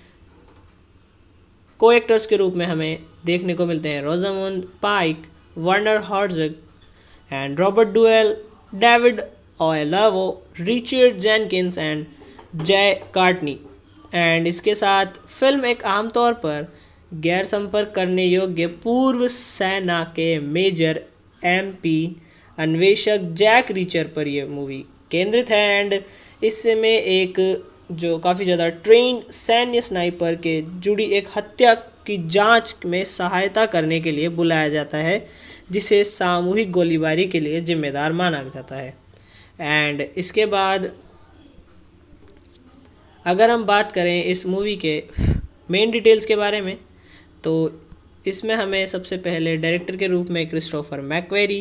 को एक्टर्स के रूप में हमें देखने को मिलते हैं Rosamund Pike Werner Herzog and Robert Duell, David Oelavo, Richard Jenkins and Jai Courtney and इसके साथ फिल्म एक आमतौर पर गैर संपर्क करने योग्य पूर्व सेना के मेजर एमपी अन्वेषक जैक रीचर पर यह मूवी केंद्रित है एंड इसमें एक जो काफ़ी ज़्यादा ट्रेन सैन्य स्नाइपर के जुड़ी एक हत्या की जांच में सहायता करने के लिए बुलाया जाता है जिसे सामूहिक गोलीबारी के लिए जिम्मेदार माना जाता है एंड इसके बाद अगर हम बात करें इस मूवी के मेन डिटेल्स के बारे में तो इसमें हमें सबसे पहले डायरेक्टर के रूप में क्रिस्टोफर मैकवेरी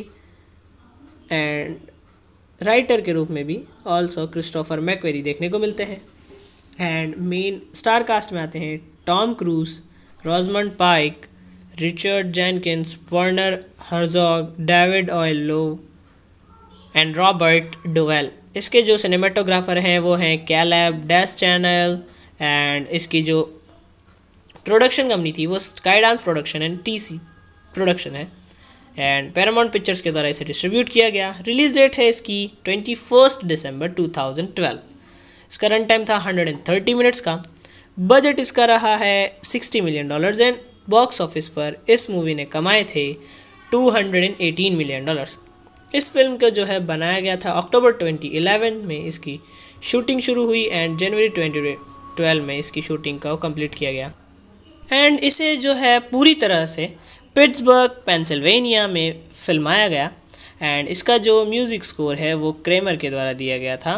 एंड राइटर के रूप में भी ऑल्सो क्रिस्टोफर मैकवेरी देखने को मिलते हैं एंड मेन स्टार कास्ट में आते हैं Tom Cruise Rosamund Pike Richard Jenkins, Werner Herzog David Oyelowo and Robert Duvall इसके जो सिनेमाटोग्राफर हैं वो हैं कैलैब डैस चैनल एंड इसकी जो प्रोडक्शन कंपनी थी वो Skydance production and T C production है एंड पैरामाउंट पिक्चर्स के द्वारा इसे डिस्ट्रीब्यूट किया गया रिलीज डेट है इसकी twenty first December two thousand twelve इसका रन टाइम था हंड्रेड एंड थर्टी मिनट्स का बजट इसका रहा है sixty million dollars and box office पर इस मूवी ने कमाए थे 218 मिलियन डॉलर्स इस फिल्म को जो है बनाया गया था अक्टूबर 2011 में इसकी शूटिंग शुरू हुई एंड जनवरी 2012 में इसकी शूटिंग का कंप्लीट किया गया एंड इसे जो है पूरी तरह से पिट्सबर्ग पेंसिल्वेनिया में फिल्माया गया एंड इसका जो म्यूज़िक स्कोर है वो क्रेमर के द्वारा दिया गया था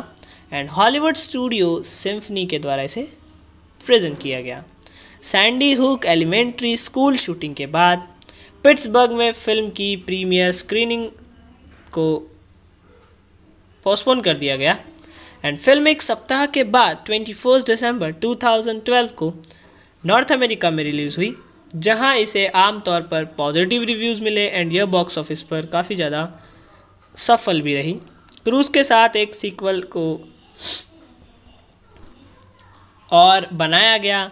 एंड हॉलीवुड स्टूडियो सिम्फनी के द्वारा इसे प्रेजेंट किया गया Sandy Hook elementary school shooting के बाद पिट्सबर्ग में फिल्म की प्रीमियर स्क्रीनिंग को पोस्टपोन कर दिया गया एंड फिल्म एक सप्ताह के बाद ट्वेंटी दिसंबर 2012 को नॉर्थ अमेरिका में रिलीज़ हुई जहां इसे आमतौर पर पॉजिटिव रिव्यूज़ मिले एंड यह बॉक्स ऑफिस पर काफ़ी ज़्यादा सफल भी रही क्रूज के साथ एक सीक्वल को और बनाया गया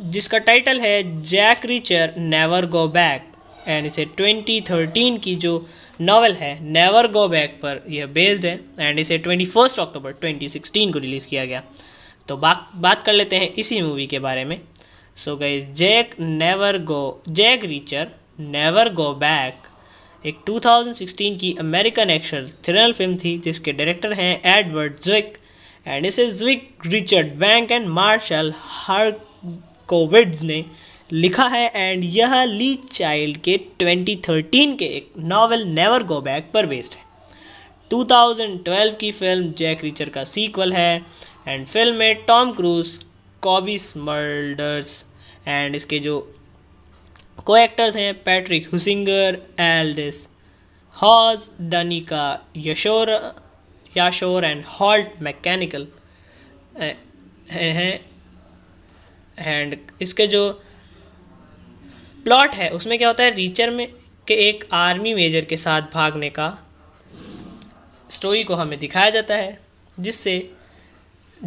जिसका टाइटल है Jack Reacher Never Go Back and इसे 2013 की जो नावल है नेवर गो बैक पर यह बेस्ड है एंड इसे 21 अक्टूबर 2016 को रिलीज़ किया गया तो बात बात कर लेते हैं इसी मूवी के बारे में सो गई Jack Never Go Jack Reacher Never Go Back एक 2016 की अमेरिकन एक्शन थ्रिलर फिल्म थी जिसके डायरेक्टर हैं एडवर्ड जिक एंड इसे Zwick Richard bank and Marshall Herskovitz ने लिखा है एंड यह ली चाइल्ड के 2013 के एक नावल नेवर गो बैक पर बेस्ड है 2012 की फिल्म जैक रिचर का सीक्वल है एंड फिल्म में टॉम क्रूज कॉबिस मर्डर्स एंड इसके जो को एक्टर्स हैं Patrick हुसिंगर Aldous हॉज डनिका यशोर याशोर and halt mechanical हैं एंड इसके जो प्लॉट है उसमें क्या होता है रीचर में के एक आर्मी मेजर के साथ भागने का स्टोरी को हमें दिखाया जाता है जिससे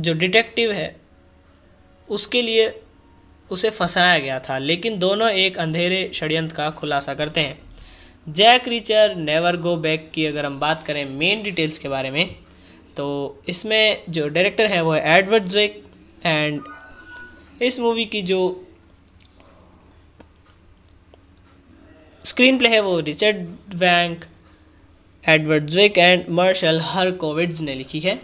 जो डिटेक्टिव है उसके लिए उसे फंसाया गया था लेकिन दोनों एक अंधेरे षडयंत्र का खुलासा करते हैं Jack Reacher Never Go Back की अगर हम बात करें मेन डिटेल्स के बारे में तो इसमें जो डायरेक्टर हैं वो है एडवर्ड जेक एंड इस मूवी की जो स्क्रीन प्ले है वो Richard Wenk Edward Zwick and Marshall Herskovitz ने लिखी है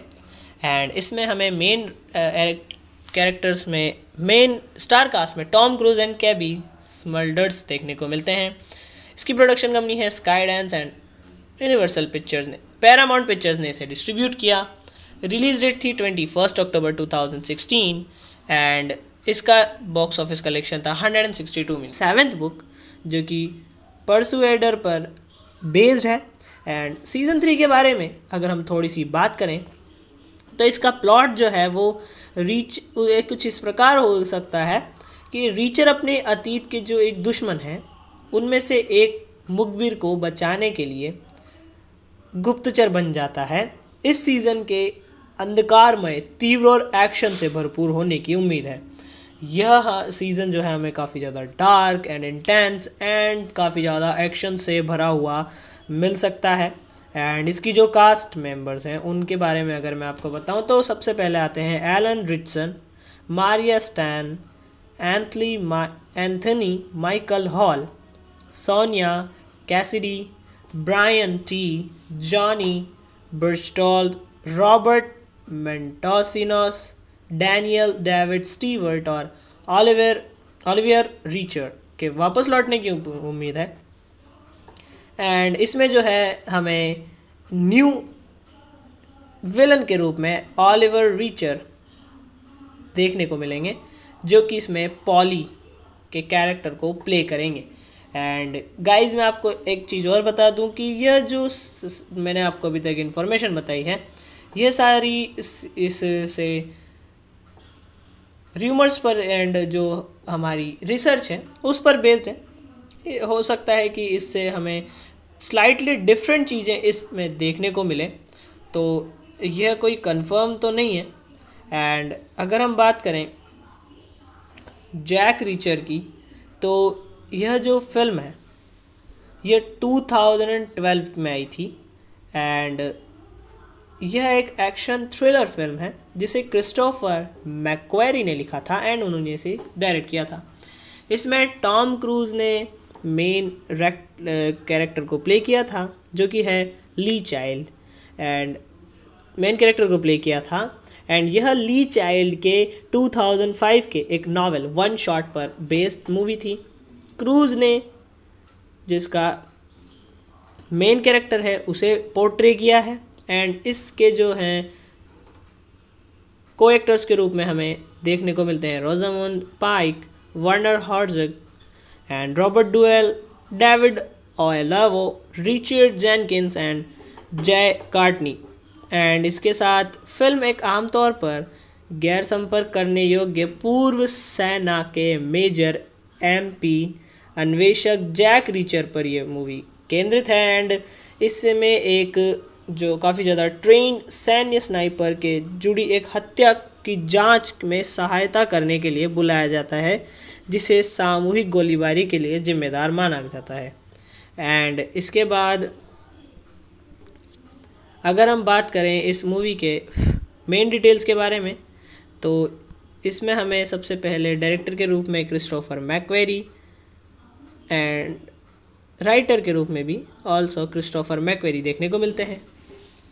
एंड इसमें हमें मेन कैरेक्टर्स uh, में मेन स्टार कास्ट में Tom Cruise and Cobie Smulders देखने को मिलते हैं इसकी प्रोडक्शन कंपनी है Skydance and Universal Pictures ने पैरामाउंट पिक्चर्स ने इसे डिस्ट्रीब्यूट किया रिलीज डेट थी twenty first October two thousand sixteen and इसका बॉक्स ऑफिस कलेक्शन था 162 मिलियन सेवेंथ बुक जो कि परसुएडर पर बेस्ड है एंड सीज़न थ्री के बारे में अगर हम थोड़ी सी बात करें तो इसका प्लॉट जो है वो रीच कुछ इस प्रकार हो सकता है कि रीचर अपने अतीत के जो एक दुश्मन हैं उनमें से एक मुखबिर को बचाने के लिए गुप्तचर बन जाता है इस सीज़न के अंधकारमय तीव्र और एक्शन से भरपूर होने की उम्मीद है यह सीज़न जो है हमें काफ़ी ज़्यादा डार्क एंड इंटेंस एंड काफ़ी ज़्यादा एक्शन से भरा हुआ मिल सकता है एंड इसकी जो कास्ट मेंबर्स हैं उनके बारे में अगर मैं आपको बताऊं तो सबसे पहले आते हैं एलन रिचसन मारिया स्टैन एंथली मा Anthony Michael Hall Sonya Cassidy Brian Tee Johnny बर्स्टॉल Robert Montesinos Daniel David Stewart और ऑलिवियर ऑलिवियर रीचर के वापस लौटने की उम्मीद है एंड इसमें जो है हमें न्यू विलन के रूप में ऑलिवर रीचर देखने को मिलेंगे जो कि इसमें पॉली के कैरेक्टर को प्ले करेंगे एंड गाइस मैं आपको एक चीज़ और बता दूं कि यह जो मैंने आपको अभी तक इन्फॉर्मेशन बताई है ये सारी इस, इस से र्यूमर्स पर एंड जो हमारी रिसर्च है उस पर बेस्ड है हो सकता है कि इससे हमें स्लाइटली डिफरेंट चीज़ें इसमें देखने को मिले तो यह कोई कंफर्म तो नहीं है एंड अगर हम बात करें जैक रीचर की तो यह जो फिल्म है यह 2012 में आई थी एंड यह एक एक्शन थ्रिलर फिल्म है जिसे क्रिस्टोफर मैक्वेरी ने लिखा था एंड उन्होंने इसे डायरेक्ट किया था इसमें टॉम क्रूज ने मेन कैरेक्टर को प्ले किया था जो कि है Lee Child and main character को प्ले किया था एंड यह ली चाइल्ड के 2005 के एक नावल वन शॉट पर बेस्ड मूवी थी क्रूज ने जिसका मेन कैरेक्टर है उसे पोर्ट्रे किया है एंड इसके जो हैं को एक्टर्स के रूप में हमें देखने को मिलते हैं Rosamund Pike Werner Herzog and Robert Duvall David Oyelowo Richard Jenkins and Jai Courtney and इसके साथ फिल्म एक आमतौर पर गैर संपर्क करने योग्य पूर्व सेना के मेजर एमपी अन्वेषक जैक रीचर पर यह मूवी केंद्रित है एंड इसमें एक जो काफ़ी ज़्यादा ट्रेन सैन्य स्नाइपर के जुड़ी एक हत्या की जांच में सहायता करने के लिए बुलाया जाता है जिसे सामूहिक गोलीबारी के लिए जिम्मेदार माना जाता है एंड इसके बाद अगर हम बात करें इस मूवी के मेन डिटेल्स के बारे में तो इसमें हमें सबसे पहले डायरेक्टर के रूप में क्रिस्टोफर मैकवेरी एंड राइटर के रूप में भी ऑल्सो क्रिस्टोफर मैकवेरी देखने को मिलते हैं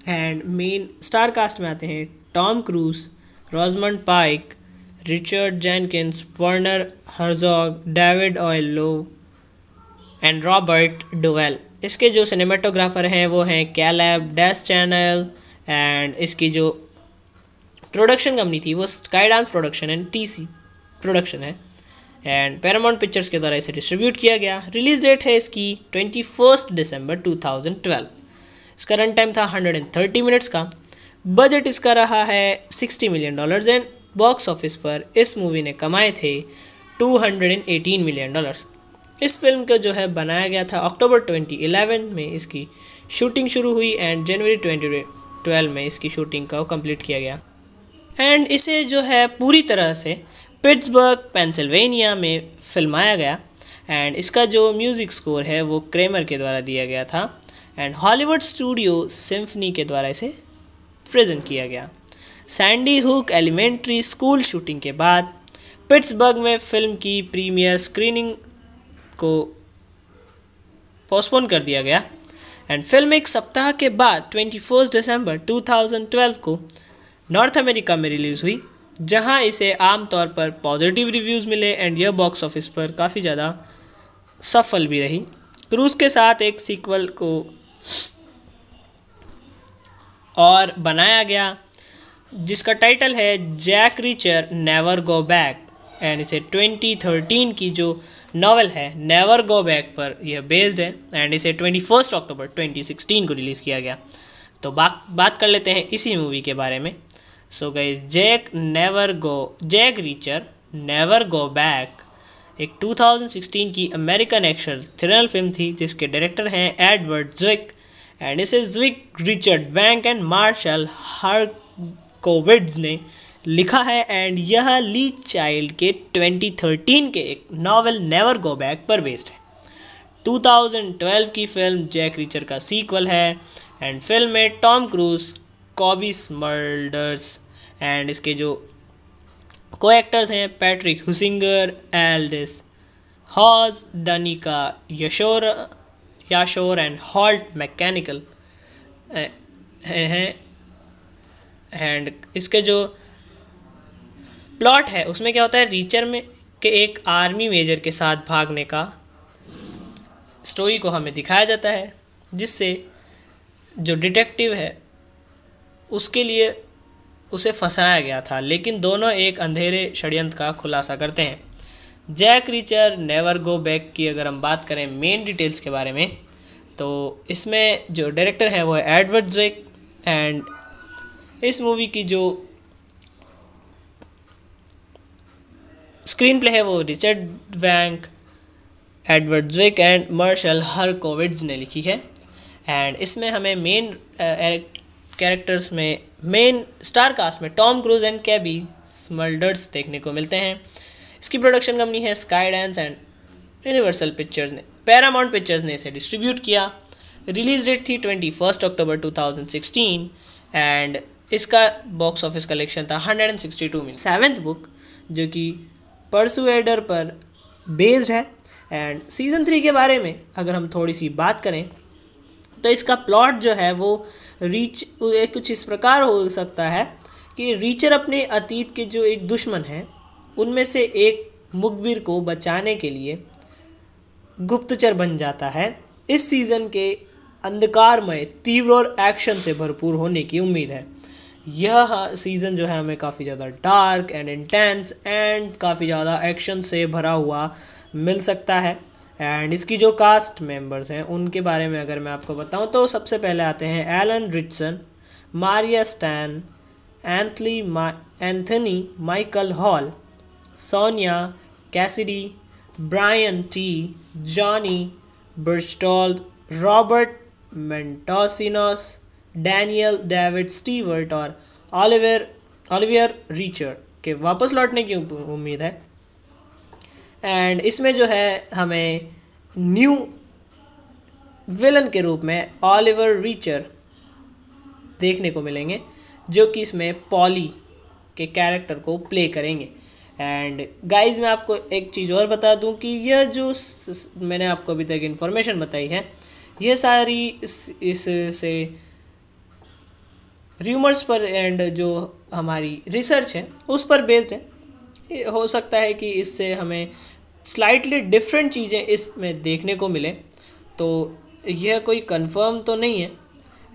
एंड मेन स्टार कास्ट में आते हैं Tom Cruise Rosamund Pike Richard Jenkins Werner Herzog David Oyelowo and Robert Duvall इसके जो सिनेमेटोग्राफर हैं वो हैं कैलेब डैस चैनल एंड इसकी जो प्रोडक्शन कंपनी थी वो Skydance production and T C production है एंड पैरामाउंट पिक्चर्स के द्वारा इसे डिस्ट्रीब्यूट किया गया रिलीज डेट है इसकी twenty first December two thousand twelve इसका रन टाइम था हंड्रेड एंड थर्टी मिनट्स का बजट इसका रहा है sixty million dollars and box office पर इस मूवी ने कमाए थे two hundred and eighteen million dollars इस फिल्म का जो है बनाया गया था अक्टूबर 2011 में इसकी शूटिंग शुरू हुई एंड जनवरी 2012 में इसकी शूटिंग का कंप्लीट किया गया एंड इसे जो है पूरी तरह से पिट्सबर्ग पेंसिल्वेनिया में फिल्माया गया एंड इसका जो म्यूज़िक स्कोर है वो क्रेमर के द्वारा दिया गया था एंड हॉलीवुड स्टूडियो सिम्फनी के द्वारा इसे प्रेजेंट किया गया Sandy Hook elementary school shooting के बाद पिट्सबर्ग में फिल्म की प्रीमियर स्क्रीनिंग को पोस्टपोन कर दिया गया एंड फिल्म एक सप्ताह के बाद 24 दिसंबर 2012 को नॉर्थ अमेरिका में रिलीज़ हुई जहां इसे आमतौर पर पॉजिटिव रिव्यूज़ मिले एंड यह बॉक्स ऑफिस पर काफ़ी ज़्यादा सफल भी रही क्रूज के साथ एक सीक्वल को और बनाया गया जिसका टाइटल है Jack Reacher Never Go Back and इसे 2013 की जो नावल है नेवर गो बैक पर यह बेस्ड है एंड इसे ट्वेंटी अक्टूबर 2016 को रिलीज़ किया गया तो बात बात कर लेते हैं इसी मूवी के बारे में सो गई Jack Never Go Jack Reacher Never Go Back एक 2016 की अमेरिकन एक्शन थ्रिलर फिल्म थी जिसके डायरेक्टर हैं एडवर्ड जिक एंड इसे Zwick Richard bank and Marshall Herskovitz ने लिखा है एंड यह ली चाइल्ड के 2013 के एक नावल नेवर गो बैक पर बेस्ड है 2012 की फिल्म जैक रिचर का सीक्वल है एंड फिल्म में टॉम क्रूज कॉबी स्मर्डर्स एंड इसके जो को एक्टर्स हैं Patrick हुसिंगर Aldous हॉज डनिका यशोरा याशोर and halt mechanical हैं एंड इसके जो प्लॉट है उसमें क्या होता है रीचर में के एक आर्मी मेजर के साथ भागने का स्टोरी को हमें दिखाया जाता है जिससे जो डिटेक्टिव है उसके लिए उसे फंसाया गया था लेकिन दोनों एक अंधेरे षडयंत्र का खुलासा करते हैं Jack Reacher Never Go Back की अगर हम बात करें मेन डिटेल्स के बारे में तो इसमें जो डायरेक्टर है वो है एडवर्ड जेक एंड इस मूवी की जो स्क्रीन प्ले है वो Richard Wenk Edward Jake and Marshall Herskovitz ने लिखी है एंड इसमें हमें मेन कैरेक्टर्स में मेन स्टार कास्ट में Tom Cruise and Cobie Smulders देखने को मिलते हैं इसकी प्रोडक्शन कंपनी है Skydance and Universal Pictures ने पैरामाउंट पिक्चर्स ने इसे डिस्ट्रीब्यूट किया रिलीज डेट थी twenty first October two thousand sixteen and इसका बॉक्स ऑफिस कलेक्शन था hundred and sixty two million seventh book जो कि परसुएडर पर बेस्ड है एंड सीज़न थ्री के बारे में अगर हम थोड़ी सी बात करें तो इसका प्लॉट जो है वो रीच कुछ इस प्रकार हो सकता है कि रीचर अपने अतीत के जो एक दुश्मन है उनमें से एक मुखबिर को बचाने के लिए गुप्तचर बन जाता है इस सीज़न के अंधकारमय तीव्र और एक्शन से भरपूर होने की उम्मीद है यह सीज़न जो है हमें काफ़ी ज़्यादा डार्क एंड इंटेंस एंड काफ़ी ज़्यादा एक्शन से भरा हुआ मिल सकता है एंड इसकी जो कास्ट मेंबर्स हैं उनके बारे में अगर मैं आपको बताऊं तो सबसे पहले आते हैं एलन रिटसन मारिया स्टैन एंथली मा Anthony Michael Hall Sonya Cassidy Brian Tee Johnny बर्स्टॉल Robert Mentosinos, Daniel David Stewart और ऑलिवियर ऑलिवियर रिचर्ड के वापस लौटने की उम्मीद है एंड इसमें जो है हमें न्यू विलन के रूप में ऑलिवर रिचर देखने को मिलेंगे जो कि इसमें पॉली के कैरेक्टर को प्ले करेंगे एंड गाइस मैं आपको एक चीज़ और बता दूं कि यह जो मैंने आपको अभी तक इन्फॉर्मेशन बताई है यह सारी इस इससे र्यूमर्स पर एंड जो हमारी रिसर्च है उस पर बेस्ड है हो सकता है कि इससे हमें स्लाइटली डिफरेंट चीज़ें इसमें देखने को मिले तो यह कोई कंफर्म तो नहीं है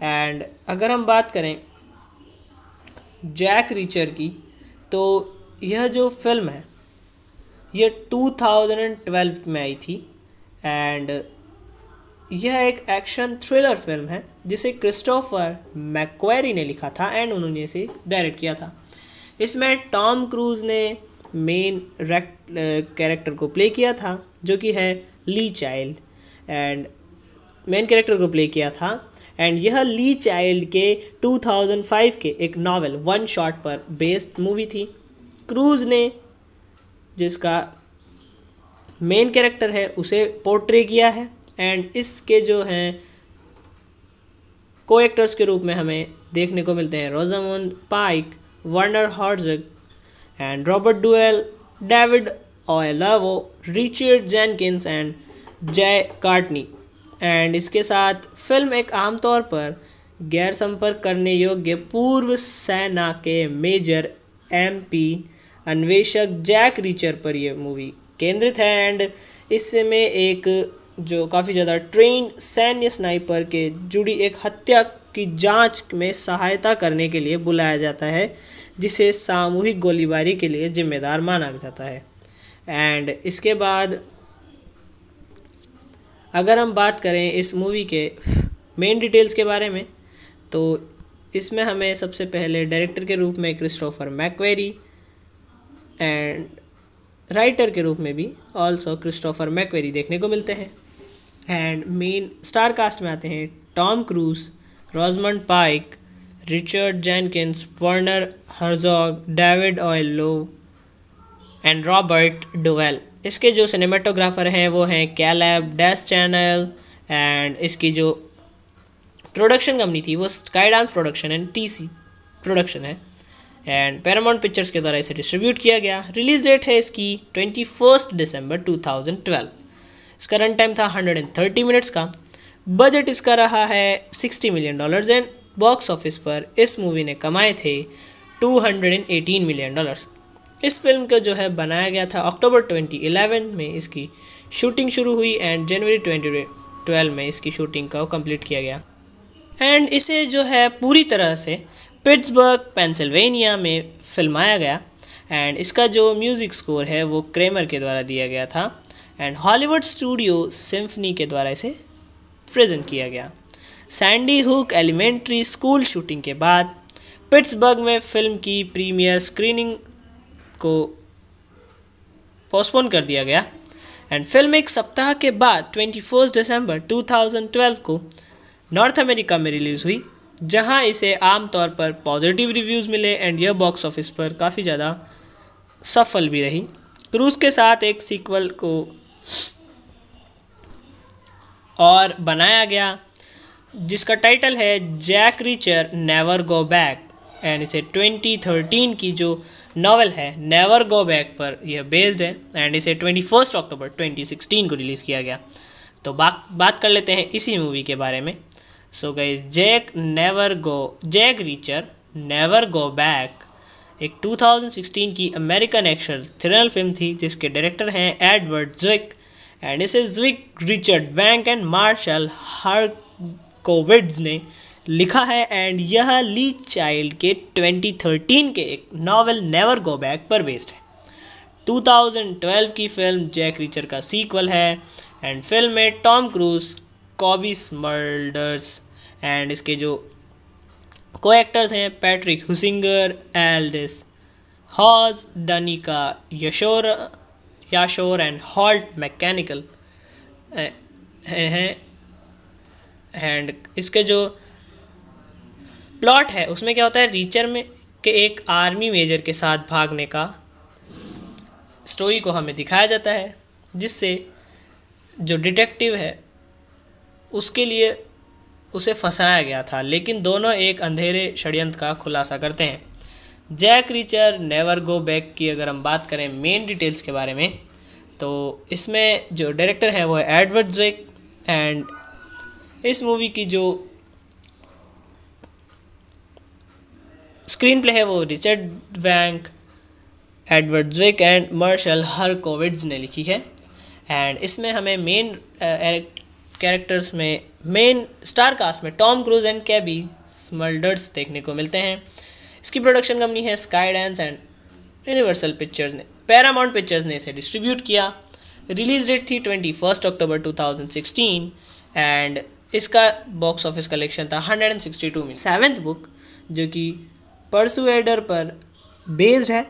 एंड अगर हम बात करें जैक रीचर की तो यह जो फिल्म है यह 2012 में आई थी एंड यह एक एक्शन थ्रिलर फिल्म है जिसे क्रिस्टोफर मैक्वेरी ने लिखा था एंड उन्होंने इसे डायरेक्ट किया था इसमें टॉम क्रूज ने मेन कैरेक्टर को प्ले किया था जो कि है Lee Child and main character को प्ले किया था एंड यह ली चाइल्ड के 2005 के एक नावल वन शॉट पर बेस्ड मूवी थी क्रूज ने जिसका मेन कैरेक्टर है उसे पोर्ट्रे किया है एंड इसके जो हैं को एक्टर्स के रूप में हमें देखने को मिलते हैं Rosamund Pike Werner Herzog and Robert Duvall David Oyelowo Richard Jenkins and Jai Courtney and इसके साथ फिल्म एक आमतौर पर गैर संपर्क करने योग्य पूर्व सेना के मेजर एमपी अन्वेषक जैक रीचर पर यह मूवी केंद्रित है एंड इसमें एक जो काफ़ी ज़्यादा ट्रेन सैन्य स्नाइपर के जुड़ी एक हत्या की जांच में सहायता करने के लिए बुलाया जाता है जिसे सामूहिक गोलीबारी के लिए जिम्मेदार माना जाता है एंड इसके बाद अगर हम बात करें इस मूवी के मेन डिटेल्स के बारे में तो इसमें हमें सबसे पहले डायरेक्टर के रूप में क्रिस्टोफर मैकवेरी एंड राइटर के रूप में भी ऑल्सो क्रिस्टोफर मैकवेरी देखने को मिलते हैं एंड मेन स्टार कास्ट में आते हैं Tom Cruise Rosamund Pike Richard Jenkins Werner Herzog David Oyelowo and Robert Duvall इसके जो सिनेमाटोग्राफर हैं वो हैं कैलैब डैस चैनल एंड इसकी जो प्रोडक्शन कंपनी थी वो Skydance production and T C production है एंड पैरामाउंट पिक्चर्स के द्वारा इसे डिस्ट्रीब्यूट किया गया रिलीज डेट है इसकी twenty first December two thousand twelve इसका रन टाइम था हंड्रेड एंड थर्टी मिनट्स का बजट इसका रहा है sixty million dollars and box office पर इस मूवी ने कमाए थे two hundred and eighteen million dollars इस फिल्म का जो है बनाया गया था अक्टूबर 2011 में इसकी शूटिंग शुरू हुई एंड जनवरी 2012 में इसकी शूटिंग का कंप्लीट किया गया एंड इसे जो है पूरी तरह से पिट्सबर्ग पेंसिल्वेनिया में फिल्माया गया एंड इसका जो म्यूज़िक स्कोर है वो क्रेमर के द्वारा दिया गया था एंड हॉलीवुड स्टूडियो सिम्फनी के द्वारा इसे प्रेजेंट किया गया Sandy Hook elementary school shooting के बाद पिट्सबर्ग में फिल्म की प्रीमियर स्क्रीनिंग को पोस्टपोन कर दिया गया एंड फिल्म एक सप्ताह के बाद 21 दिसंबर 2012 को नॉर्थ अमेरिका में रिलीज़ हुई जहां इसे आमतौर पर पॉजिटिव रिव्यूज़ मिले एंड यह बॉक्स ऑफिस पर काफ़ी ज़्यादा सफल भी रही क्रूज के साथ एक सीक्वल को और बनाया गया जिसका टाइटल है Jack Reacher Never Go Back and इसे 2013 की जो नावल है नेवर गो बैक पर यह बेस्ड है एंड इसे 21 अक्टूबर 2016 को रिलीज़ किया गया तो बात बात कर लेते हैं इसी मूवी के बारे में so guys Jack Never Go Jack Reacher Never Go Back एक 2016 की अमेरिकन एक्शन थ्रिलर फिल्म थी जिसके डायरेक्टर हैं एडवर्ड ज्विक एंड इसे Zwick Richard bank and Marshall Herskovitz ने लिखा है एंड यह ली चाइल्ड के 2013 के एक नावल नेवर गो बैक पर बेस्ड है 2012 की फिल्म जैक रिचर का सीक्वल है एंड फिल्म में टॉम क्रूज कॉबिस मर्डर्स एंड इसके जो को एक्टर्स हैं Patrick हुसिंगर Aldous हॉज डनिका यशोर याशोर and halt mechanical हैं एंड इसके जो प्लॉट है उसमें क्या होता है रीचर में के एक आर्मी मेजर के साथ भागने का स्टोरी को हमें दिखाया जाता है जिससे जो डिटेक्टिव है उसके लिए उसे फंसाया गया था लेकिन दोनों एक अंधेरे षडयंत्र का खुलासा करते हैं Jack Reacher Never Go Back की अगर हम बात करें मेन डिटेल्स के बारे में तो इसमें जो डायरेक्टर हैं वो है एडवर्ड जेक एंड इस मूवी की जो स्क्रीन प्ले है वो Richard Wenk Edward Jake and Marshall Herskovitz ने लिखी है एंड इसमें हमें मेन कैरेक्टर्स में मेन स्टार कास्ट में Tom Cruise and Cobie Smulders देखने को मिलते हैं इसकी प्रोडक्शन कंपनी है Skydance and Universal Pictures ने पैरामाउंट पिक्चर्स ने इसे डिस्ट्रीब्यूट किया रिलीज डेट थी twenty first October two thousand and इसका बॉक्स ऑफिस कलेक्शन था hundred and sixty two million seventh book जो कि परसुएडर पर बेस्ड है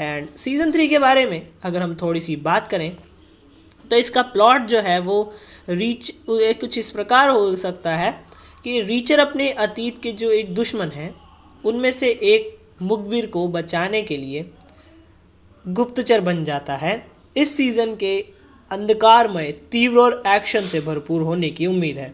एंड सीज़न थ्री के बारे में अगर हम थोड़ी सी बात करें तो इसका प्लॉट जो है वो रीच कुछ इस प्रकार हो सकता है कि रीचर अपने अतीत के जो एक दुश्मन हैं उनमें से एक मुखबिर को बचाने के लिए गुप्तचर बन जाता है इस सीज़न के अंधकारमय तीव्र और एक्शन से भरपूर होने की उम्मीद है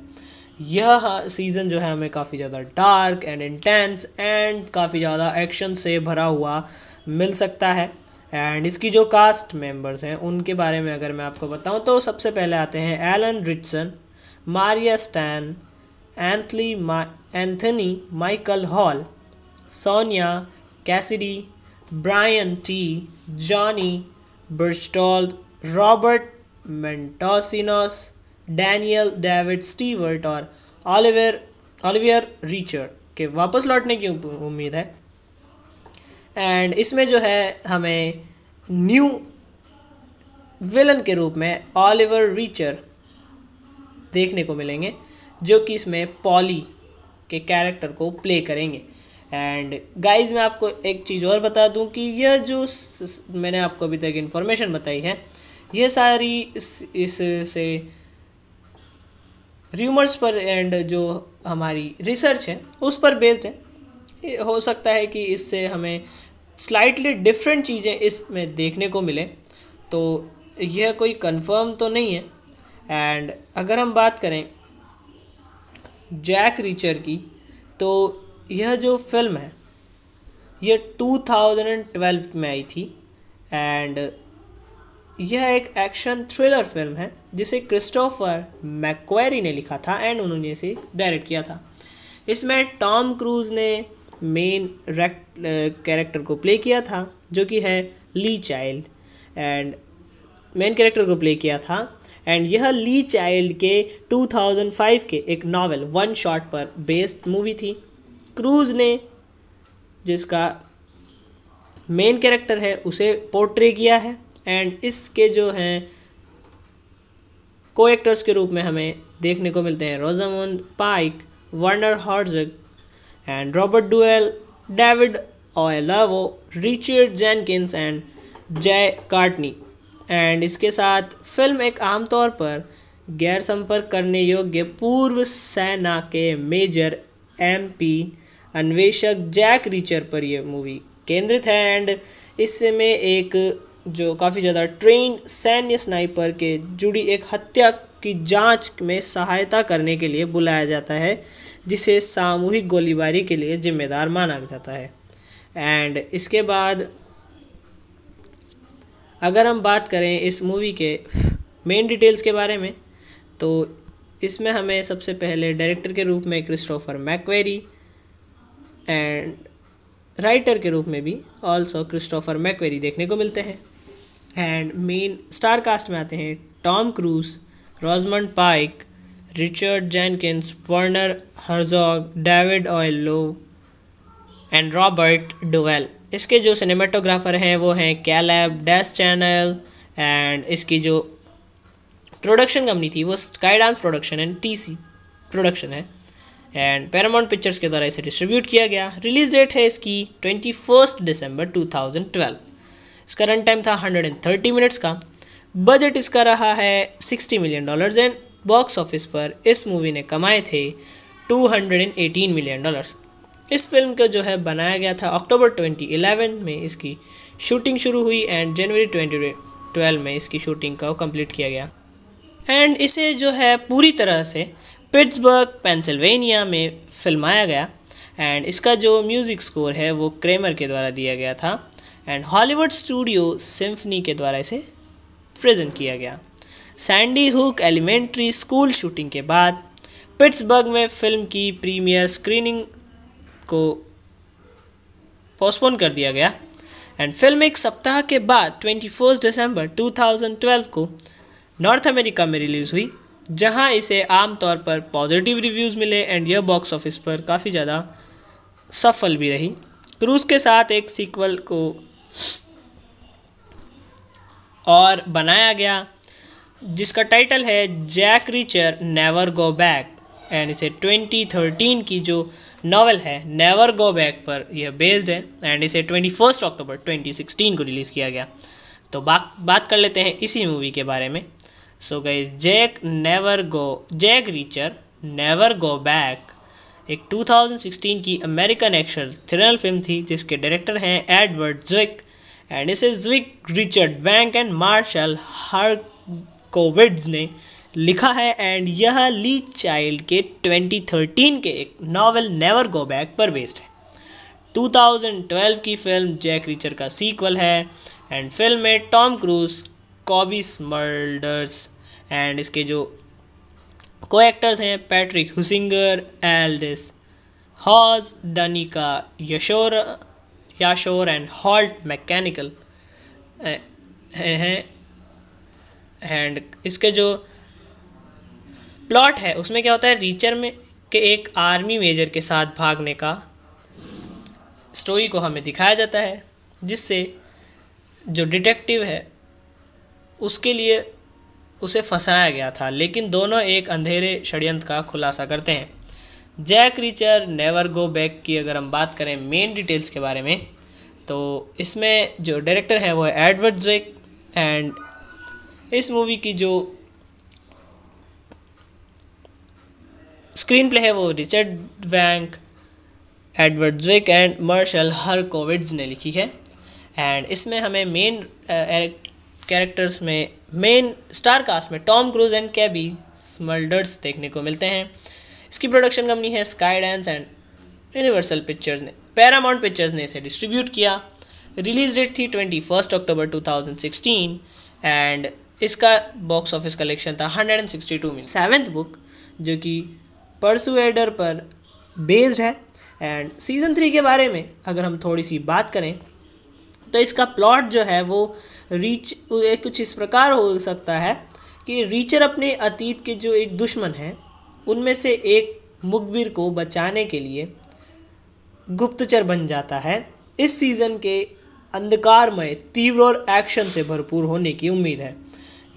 यह सीज़न जो है हमें काफ़ी ज़्यादा डार्क एंड इंटेंस एंड काफ़ी ज़्यादा एक्शन से भरा हुआ मिल सकता है एंड इसकी जो कास्ट मेंबर्स हैं उनके बारे में अगर मैं आपको बताऊं तो सबसे पहले आते हैं Alan Ritchson Maria Sten एंथली Anthony Michael Hall Sonya Cassidy Brian Tee Johnny Bristol Robert Montesinos Daniel David Stewart और ऑलिवर ओलिवियर रिचर्ड के वापस लौटने की उम्मीद है एंड इसमें जो है हमें न्यू विलन के रूप में ऑलिवर रीचर देखने को मिलेंगे जो कि इसमें पॉली के कैरेक्टर को प्ले करेंगे एंड गाइस मैं आपको एक चीज़ और बता दूं कि यह जो मैंने आपको अभी तक इन्फॉर्मेशन बताई है यह सारी इस, इस र्यूमर्स पर एंड जो हमारी रिसर्च है उस पर बेस्ड है हो सकता है कि इससे हमें स्लाइटली डिफरेंट चीज़ें इसमें देखने को मिले तो यह कोई कंफर्म तो नहीं है एंड अगर हम बात करें जैक रीचर की तो यह जो फिल्म है यह 2012 में आई थी एंड यह एक एक्शन थ्रिलर फिल्म है जिसे क्रिस्टोफर मैक्वेरी ने लिखा था एंड उन्होंने इसे डायरेक्ट किया था इसमें टॉम क्रूज ने मेन रेक्ट कैरेक्टर को प्ले किया था जो कि है Lee Child and main character को प्ले किया था एंड यह ली चाइल्ड के 2005 के एक नावल वन शॉट पर बेस्ड मूवी थी क्रूज ने जिसका मेन कैरेक्टर है उसे पोर्ट्रे किया है एंड इसके जो हैं को एक्टर्स के रूप में हमें देखने को मिलते हैं Rosamund Pike Werner Herzog and Robert Duvall David Oyelowo Richard Jenkins and Jai Courtney and इसके साथ फिल्म एक आमतौर पर गैर संपर्क करने योग्य पूर्व सेना के मेजर एमपी अन्वेषक जैक रीचर पर यह मूवी केंद्रित है एंड इसमें एक जो काफ़ी ज़्यादा ट्रेन सैन्य स्नाइपर के जुड़ी एक हत्या की जांच में सहायता करने के लिए बुलाया जाता है जिसे सामूहिक गोलीबारी के लिए जिम्मेदार माना जाता है एंड इसके बाद अगर हम बात करें इस मूवी के मेन डिटेल्स के बारे में तो इसमें हमें सबसे पहले डायरेक्टर के रूप में क्रिस्टोफर मैकवेरी एंड राइटर के रूप में भी ऑल्सो क्रिस्टोफर मैकवेरी देखने को मिलते हैं एंड मेन स्टार कास्ट में आते हैं Tom Cruise Rosamund Pike Richard Jenkins, Werner Herzog David Oyelowo and Robert Duvall इसके जो सिनेमाटोग्राफर हैं वो हैं कैलैब डैस चैनल एंड इसकी जो प्रोडक्शन कंपनी थी वो Skydance production and TC production है एंड पैरामाउंट पिक्चर्स के द्वारा इसे डिस्ट्रीब्यूट किया गया रिलीज डेट है इसकी twenty first December two thousand twelve इसका रन टाइम था हंड्रेड एंड थर्टी मिनट्स का बजट इसका रहा है sixty million dollars and box office पर इस मूवी ने कमाए थे 218 मिलियन डॉलर्स इस फिल्म का जो है बनाया गया था अक्टूबर 2011 में इसकी शूटिंग शुरू हुई एंड जनवरी 2012 में इसकी शूटिंग का कंप्लीट किया गया एंड इसे जो है पूरी तरह से पिट्सबर्ग पेंसिल्वेनिया में फिल्माया गया एंड इसका जो म्यूज़िक स्कोर है वो क्रेमर के द्वारा दिया गया था एंड हॉलीवुड स्टूडियो सिम्फनी के द्वारा इसे प्रेजेंट किया गया Sandy Hook elementary school shooting के बाद पिट्सबर्ग में फिल्म की प्रीमियर स्क्रीनिंग को पोस्टपोन कर दिया गया एंड फिल्म एक सप्ताह के बाद ट्वेंटी दिसंबर 2012 को नॉर्थ अमेरिका में रिलीज़ हुई जहां इसे आमतौर पर पॉजिटिव रिव्यूज़ मिले एंड यह बॉक्स ऑफिस पर काफ़ी ज़्यादा सफल भी रही क्रूज के साथ एक सीक्वल को और बनाया गया जिसका टाइटल है Jack Reacher Never Go Back and इसे 2013 की जो नावल है नेवर गो बैक पर यह बेस्ड है एंड इसे 21 अक्टूबर 2016 को रिलीज़ किया गया तो बात बात कर लेते हैं इसी मूवी के बारे में सो गए Jack Never Go Jack Reacher Never Go Back एक 2016 की अमेरिकन एक्शन थ्रिलर फिल्म थी जिसके डायरेक्टर हैं एडवर्ड ज्विक एंड इसे Zwick Richard bank and Marshall Herskovitz ने लिखा है एंड यह ली चाइल्ड के 2013 के एक नावल नेवर गो बैक पर बेस्ड है 2012 की फिल्म जैक रिचर का सीक्वल है एंड फिल्म में टॉम क्रूज कॉबी स्मर्डर्स एंड इसके जो को एक्टर्स हैं Patrick हुसिंगर Aldous हॉज डनिका यशोर याशोर and halt mechanical हैं एंड इसके जो प्लॉट है उसमें क्या होता है रीचर में के एक आर्मी मेजर के साथ भागने का स्टोरी को हमें दिखाया जाता है जिससे जो डिटेक्टिव है उसके लिए उसे फंसाया गया था लेकिन दोनों एक अंधेरे षडयंत्र का खुलासा करते हैं Jack Reacher Never Go Back की अगर हम बात करें मेन डिटेल्स के बारे में तो इसमें जो डायरेक्टर हैं वो है एडवर्ड जेक एंड इस मूवी की जो स्क्रीन प्ले है वो Richard Wenk Edward Zwick and Marshall Herskovitz ने लिखी है एंड इसमें हमें मेन कैरेक्टर्स uh, में मेन स्टार कास्ट में Tom Cruise and Cobie Smulders देखने को मिलते हैं इसकी प्रोडक्शन कंपनी है Skydance and Universal Pictures ने पैरामाउंट पिक्चर्स ने इसे डिस्ट्रीब्यूट किया रिलीज डेट थी twenty first October two thousand sixteen and इसका बॉक्स ऑफिस कलेक्शन था 162 मिलियन सेवेंथ बुक जो कि परसुएडर पर बेस्ड है एंड सीज़न थ्री के बारे में अगर हम थोड़ी सी बात करें तो इसका प्लॉट जो है वो रीच कुछ इस प्रकार हो सकता है कि रीचर अपने अतीत के जो एक दुश्मन हैं उनमें से एक मुखबिर को बचाने के लिए गुप्तचर बन जाता है इस सीज़न के अंधकारमय तीव्र और एक्शन से भरपूर होने की उम्मीद है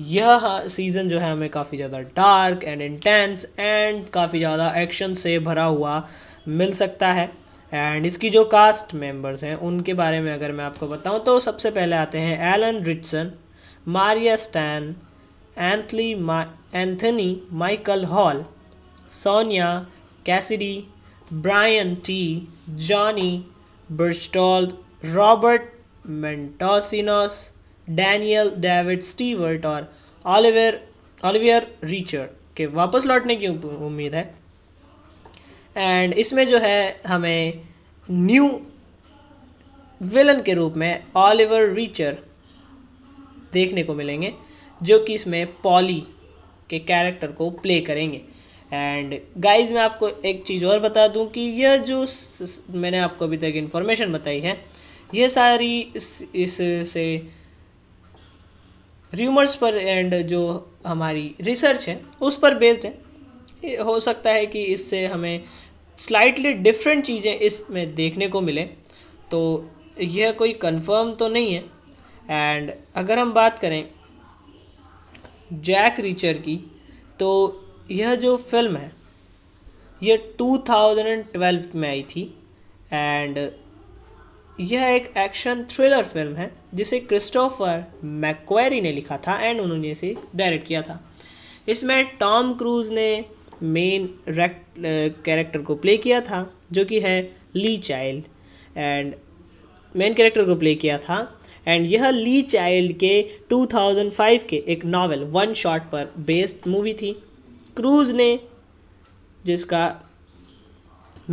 यह सीज़न जो है हमें काफ़ी ज़्यादा डार्क एंड इंटेंस एंड काफ़ी ज़्यादा एक्शन से भरा हुआ मिल सकता है एंड इसकी जो कास्ट मेंबर्स हैं उनके बारे में अगर मैं आपको बताऊं तो सबसे पहले आते हैं एलन रिचसन मारिया स्टैन एंथली मा Anthony Michael Hall Sonya Cassidy Brian Tee Johnny बर्स्टॉल Robert Montesinos Daniel David Stewart और ऑलिवियर ऑलिवियर रीचर के वापस लौटने की उम्मीद है एंड इसमें जो है हमें न्यू विलन के रूप में ऑलिवर रीचर देखने को मिलेंगे जो कि इसमें पॉली के कैरेक्टर को प्ले करेंगे एंड गाइस मैं आपको एक चीज़ और बता दूं कि यह जो मैंने आपको अभी तक इन्फॉर्मेशन बताई है ये सारी इस, इस र्यूमर्स पर एंड जो हमारी रिसर्च है उस पर बेस्ड है हो सकता है कि इससे हमें स्लाइटली डिफरेंट चीज़ें इसमें देखने को मिलें तो यह कोई कंफर्म तो नहीं है एंड अगर हम बात करें जैक रीचर की तो यह जो फिल्म है यह 2012 में आई थी एंड यह एक एक्शन थ्रिलर फिल्म है जिसे क्रिस्टोफर मैक्वेरी ने लिखा था एंड उन्होंने इसे डायरेक्ट किया था इसमें टॉम क्रूज ने मेन कैरेक्टर को प्ले किया था जो कि है Lee Child and main character को प्ले किया था एंड यह ली चाइल्ड के 2005 के एक नावल वन शॉट पर बेस्ड मूवी थी क्रूज ने जिसका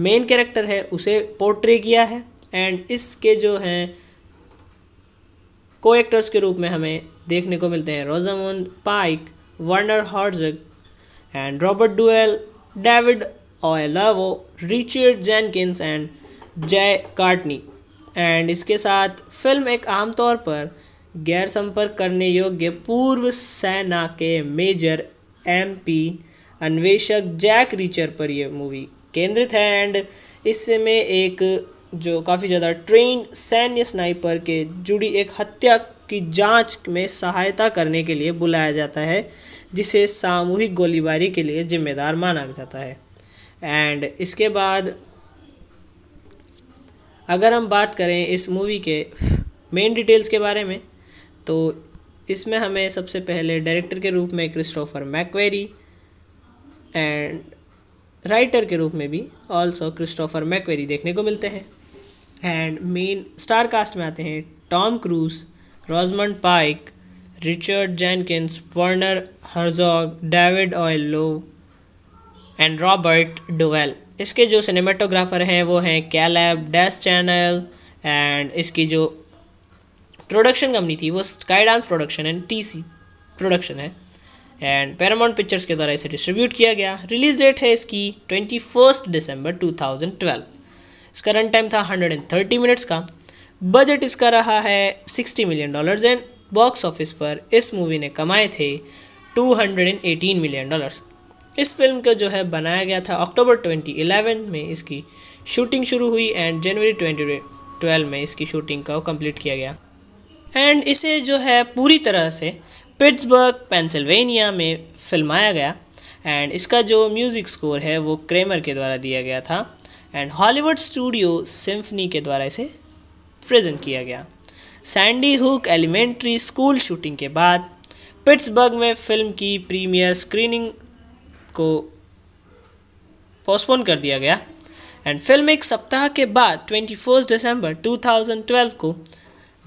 मेन कैरेक्टर है उसे पोर्ट्रे किया है एंड इसके जो हैं को एक्टर्स के रूप में हमें देखने को मिलते हैं Rosamund Pike Werner Herzog and Robert Duvall David Oyelowo Richard Jenkins and Jai Courtney and इसके साथ फिल्म एक आमतौर पर गैर संपर्क करने योग्य पूर्व सेना के मेजर एमपी अन्वेषक जैक रीचर पर यह मूवी केंद्रित है एंड इसमें एक जो काफ़ी ज़्यादा ट्रेन सैन्य स्नाइपर के जुड़ी एक हत्या की जांच में सहायता करने के लिए बुलाया जाता है जिसे सामूहिक गोलीबारी के लिए जिम्मेदार माना जाता है एंड इसके बाद अगर हम बात करें इस मूवी के मेन डिटेल्स के बारे में तो इसमें हमें सबसे पहले डायरेक्टर के रूप में क्रिस्टोफर मैकवेरी एंड राइटर के रूप में भी ऑल्सो क्रिस्टोफर मैकवेरी देखने को मिलते हैं एंड मेन स्टार कास्ट में आते हैं Tom Cruise Rosamund Pike Richard Jenkins Werner Herzog David Oyelowo and Robert Duvall इसके जो सिनेमाटोग्राफर हैं वो हैं कैलैब डैश चैनल एंड इसकी जो प्रोडक्शन कंपनी थी वो Skydance production and T C production है एंड पैरामाउंट पिक्चर्स के द्वारा इसे डिस्ट्रीब्यूट किया गया रिलीज डेट है इसकी twenty first December two thousand twelve इसका रन टाइम था हंड्रेड एंड थर्टी मिनट्स का बजट इसका रहा है sixty million dollars and box office पर इस मूवी ने कमाए थे two hundred and eighteen million dollars इस फिल्म को जो है बनाया गया था अक्टूबर 2011 में इसकी शूटिंग शुरू हुई एंड जनवरी 2012 में इसकी शूटिंग को कंप्लीट किया गया एंड इसे जो है पूरी तरह से पिट्सबर्ग पेंसिल्वेनिया में फिल्माया गया एंड इसका जो म्यूज़िक स्कोर है वो क्रेमर के द्वारा दिया गया था एंड हॉलीवुड स्टूडियो सिम्फनी के द्वारा इसे प्रेजेंट किया गया Sandy Hook elementary school shooting के बाद पिट्सबर्ग में फिल्म की प्रीमियर स्क्रीनिंग को पोस्टपोन कर दिया गया एंड फिल्म एक सप्ताह के बाद ट्वेंटी फर्स्ट दिसंबर 2012 को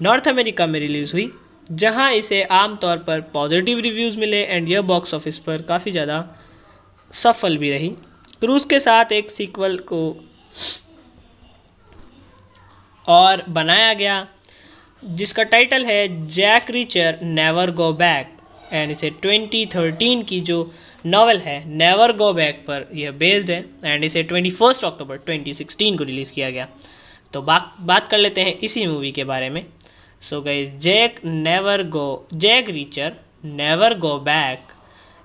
नॉर्थ अमेरिका में रिलीज़ हुई जहां इसे आमतौर पर पॉजिटिव रिव्यूज़ मिले एंड यह बॉक्स ऑफिस पर काफ़ी ज़्यादा सफल भी रही क्रूज़ के साथ एक सीक्वल को और बनाया गया जिसका टाइटल है Jack Reacher Never Go Back and इसे 2013 की जो नावल है नेवर गो बैक पर यह बेस्ड है एंड इसे 21 अक्टूबर 2016 को रिलीज़ किया गया तो बात बात कर लेते हैं इसी मूवी के बारे में सो गई Jack Never Go Jack Reacher Never Go Back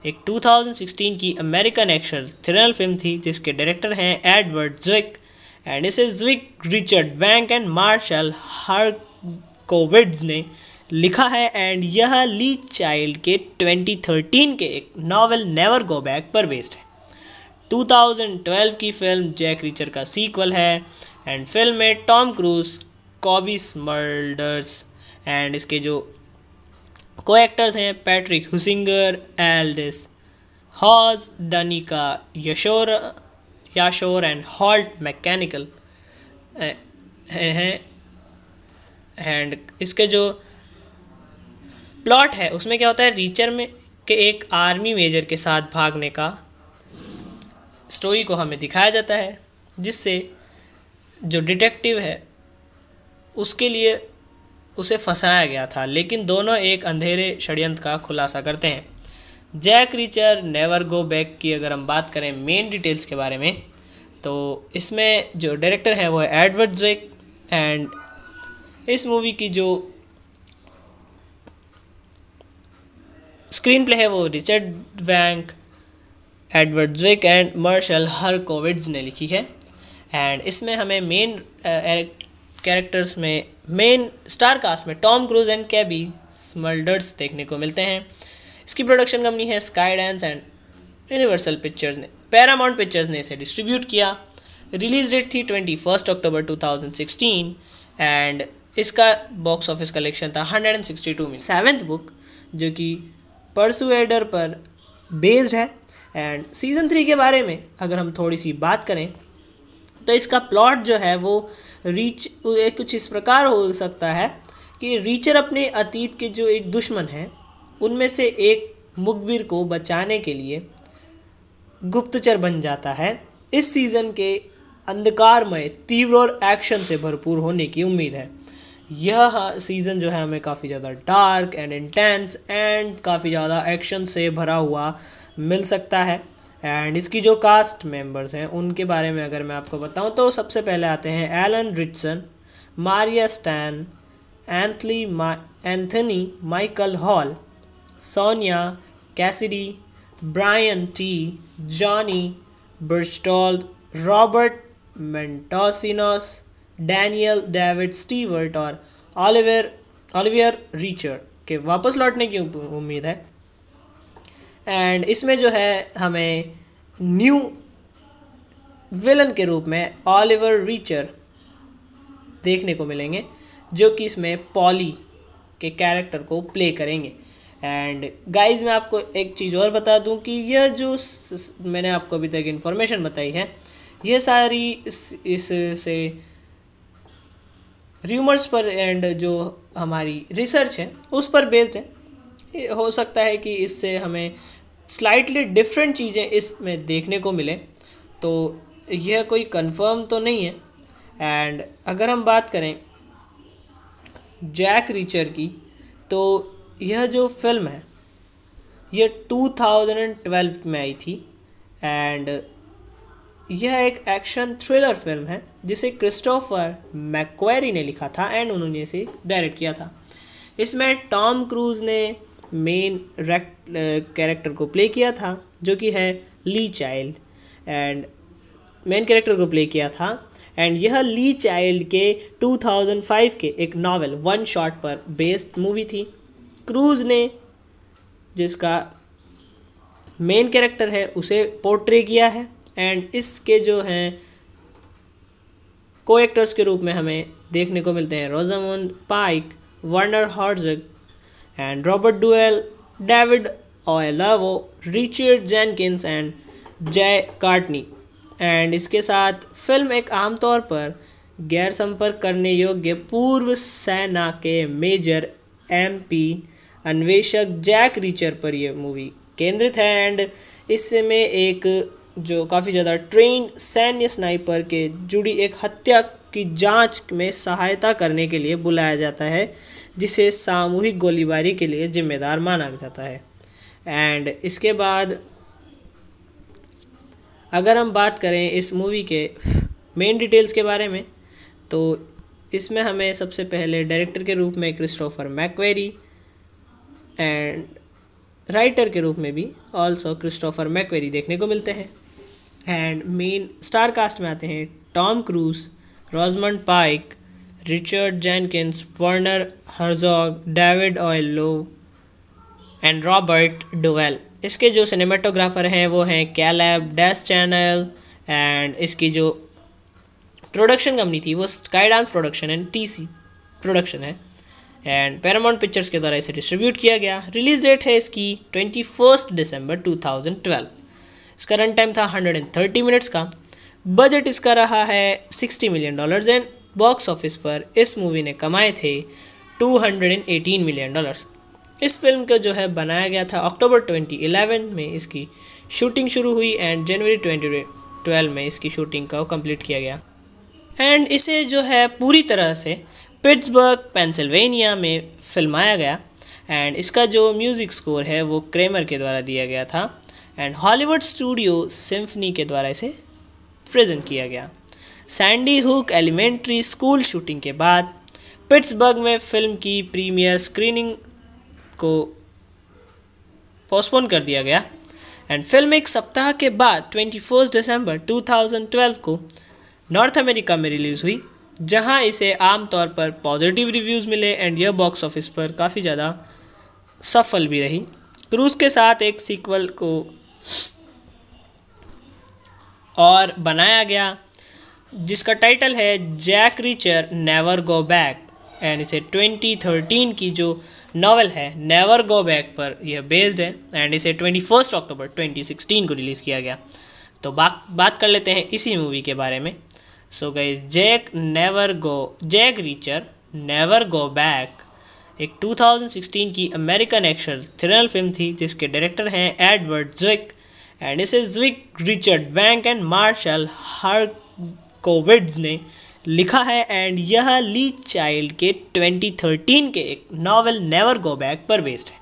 एक 2016 की अमेरिकन एक्शन थ्रिलर फिल्म थी जिसके डायरेक्टर हैं एडवर्ड जिक एंड इसे Zwick Richard bank and Marshall Herskovitz ने लिखा है एंड यह ली चाइल्ड के 2013 के एक नावल नेवर गो बैक पर बेस्ड है 2012 की फिल्म जैक रिचर का सीक्वल है एंड फिल्म में टॉम क्रूज कॉबी स्मर्डर्स एंड इसके जो को एक्टर्स हैं Patrick हुसिंगर Aldous हॉज डनिका यशोरा याशोर and halt mechanical हैं एंड इसके जो प्लॉट है उसमें क्या होता है रीचर में के एक आर्मी मेजर के साथ भागने का स्टोरी को हमें दिखाया जाता है जिससे जो डिटेक्टिव है उसके लिए उसे फंसाया गया था लेकिन दोनों एक अंधेरे षडयंत्र का खुलासा करते हैं Jack Reacher Never Go Back की अगर हम बात करें मेन डिटेल्स के बारे में तो इसमें जो डायरेक्टर हैं वो है एडवर्ड जेक एंड इस मूवी की जो स्क्रीन प्ले है वो Richard Wenk Edward Jake and Marshall Herskovitz ने लिखी है एंड इसमें हमें मेन कैरेक्टर्स में मेन स्टार कास्ट में Tom Cruise and Cobie Smulders देखने को मिलते हैं इसकी प्रोडक्शन कंपनी है Skydance and Universal Pictures ने पैरामाउंट पिक्चर्स ने इसे डिस्ट्रीब्यूट किया रिलीज डेट थी twenty first October two thousand sixteen and इसका बॉक्स ऑफिस कलेक्शन था hundred and sixty two minute seventh book जो कि परसुएडर पर बेस्ड है एंड सीज़न थ्री के बारे में अगर हम थोड़ी सी बात करें तो इसका प्लॉट जो है वो रीच कुछ इस प्रकार हो सकता है कि रीचर अपने अतीत के जो एक दुश्मन है उनमें से एक मुखबिर को बचाने के लिए गुप्तचर बन जाता है इस सीज़न के अंधकारमय तीव्र और एक्शन से भरपूर होने की उम्मीद है यह सीज़न जो है हमें काफ़ी ज़्यादा डार्क एंड इंटेंस एंड काफ़ी ज़्यादा एक्शन से भरा हुआ मिल सकता है एंड इसकी जो कास्ट मेंबर्स हैं उनके बारे में अगर मैं आपको बताऊं तो सबसे पहले आते हैं एलन रिचसन मारिया स्टैन एंथली मा Anthony Michael Hall Sonya Cassidy Brian Tee Johnny Berchtold, Robert Montesinos Daniel David Stewart और ऑलिवर ऑलिवियर रिचर के वापस लौटने की उम्मीद है एंड इसमें जो है हमें न्यू विलन के रूप में ऑलिवर रिचर देखने को मिलेंगे जो कि इसमें पॉली के कैरेक्टर को प्ले करेंगे एंड गाइस मैं आपको एक चीज़ और बता दूं कि यह जो मैंने आपको अभी तक इन्फॉर्मेशन बताई है यह सारी इस, इस र्यूमर्स पर एंड जो हमारी रिसर्च है उस पर बेस्ड है हो सकता है कि इससे हमें स्लाइटली डिफरेंट चीज़ें इसमें देखने को मिलें तो यह कोई कंफर्म तो नहीं है एंड अगर हम बात करें जैक रीचर की तो यह जो फिल्म है ये 2012 में आई थी एंड यह एक एक्शन थ्रिलर फिल्म है जिसे क्रिस्टोफर मैक्वेरी ने लिखा था एंड उन्होंने इसे डायरेक्ट किया था इसमें टॉम क्रूज ने मेन कैरेक्टर को प्ले किया था जो कि है Lee Child and main character को प्ले किया था एंड यह ली चाइल्ड के 2005 के एक नावल वन शॉट पर बेस्ड मूवी थी क्रूज ने जिसका मेन कैरेक्टर है उसे पोर्ट्रे किया है एंड इसके जो हैं को एक्टर्स के रूप में हमें देखने को मिलते हैं Rosamund Pike Werner Herzog and Robert Duvall David Oyelowo Richard Jenkins and Jai Courtney and इसके साथ फिल्म एक आमतौर पर गैर संपर्क करने योग्य पूर्व सेना के मेजर एम पी अन्वेषक जैक रीचर पर यह मूवी केंद्रित है एंड इसमें एक जो काफ़ी ज़्यादा ट्रेन सैन्य स्नाइपर के जुड़ी एक हत्या की जांच में सहायता करने के लिए बुलाया जाता है जिसे सामूहिक गोलीबारी के लिए जिम्मेदार माना जाता है एंड इसके बाद अगर हम बात करें इस मूवी के मेन डिटेल्स के बारे में तो इसमें हमें सबसे पहले डायरेक्टर के रूप में क्रिस्टोफर मैकवेरी एंड राइटर के रूप में भी ऑल्सो क्रिस्टोफर मैकवेरी देखने को मिलते हैं एंड मेन स्टार कास्ट में आते हैं Tom Cruise Rosamund Pike Richard Jenkins Werner Herzog David Oyelowo and Robert Duvall इसके जो सिनेमाटोग्राफर हैं वो हैं कैलेब डैस चैनल एंड इसकी जो प्रोडक्शन कंपनी थी वो Skydance production and T C production है एंड पैरामाउंट पिक्चर्स के द्वारा इसे डिस्ट्रीब्यूट किया गया रिलीज डेट है इसकी twenty first December two thousand twelve इसका रन टाइम था हंड्रेड एंड थर्टी मिनट्स का बजट इसका रहा है sixty million dollars and box office पर इस मूवी ने कमाए थे two hundred and eighteen million dollars इस फिल्म को जो है बनाया गया था अक्टूबर ट्वेंटी इलेवन में इसकी शूटिंग शुरू हुई एंड जनवरी ट्वेंटी ट्वेल्व में इसकी शूटिंग को कंप्लीट किया गया एंड इसे जो है पूरी तरह से पिट्सबर्ग पेंसिल्वेनिया में फिल्माया गया एंड इसका जो म्यूज़िक स्कोर है वो क्रेमर के द्वारा दिया गया था एंड हॉलीवुड स्टूडियो सिम्फनी के द्वारा इसे प्रेजेंट किया गया Sandy Hook elementary school shooting के बाद पिट्सबर्ग में फिल्म की प्रीमियर स्क्रीनिंग को पोस्टपोन कर दिया गया एंड फिल्म एक सप्ताह के बाद ट्वेंटी दिसंबर 2012 को नॉर्थ अमेरिका में रिलीज़ हुई जहां इसे आमतौर पर पॉजिटिव रिव्यूज़ मिले एंड यह बॉक्स ऑफिस पर काफ़ी ज़्यादा सफल भी रही क्रूज के साथ एक सीक्वल को और बनाया गया जिसका टाइटल है Jack Reacher Never Go Back and इसे 2013 की जो नावल है नेवर गो बैक पर यह बेस्ड है एंड इसे ट्वेंटी अक्टूबर 2016 को रिलीज़ किया गया तो बात बात कर लेते हैं इसी मूवी के बारे में so guys, Jack Never Go Jack Reacher Never Go Back एक 2016 की अमेरिकन एक्शन थ्रिलर फिल्म थी जिसके डायरेक्टर हैं एडवर्ड ज्विक एंड इसे Zwick Richard bank and Marshall Herskovitz ने लिखा है एंड यह ली चाइल्ड के 2013 के एक नावल नेवर गो बैक पर बेस्ड है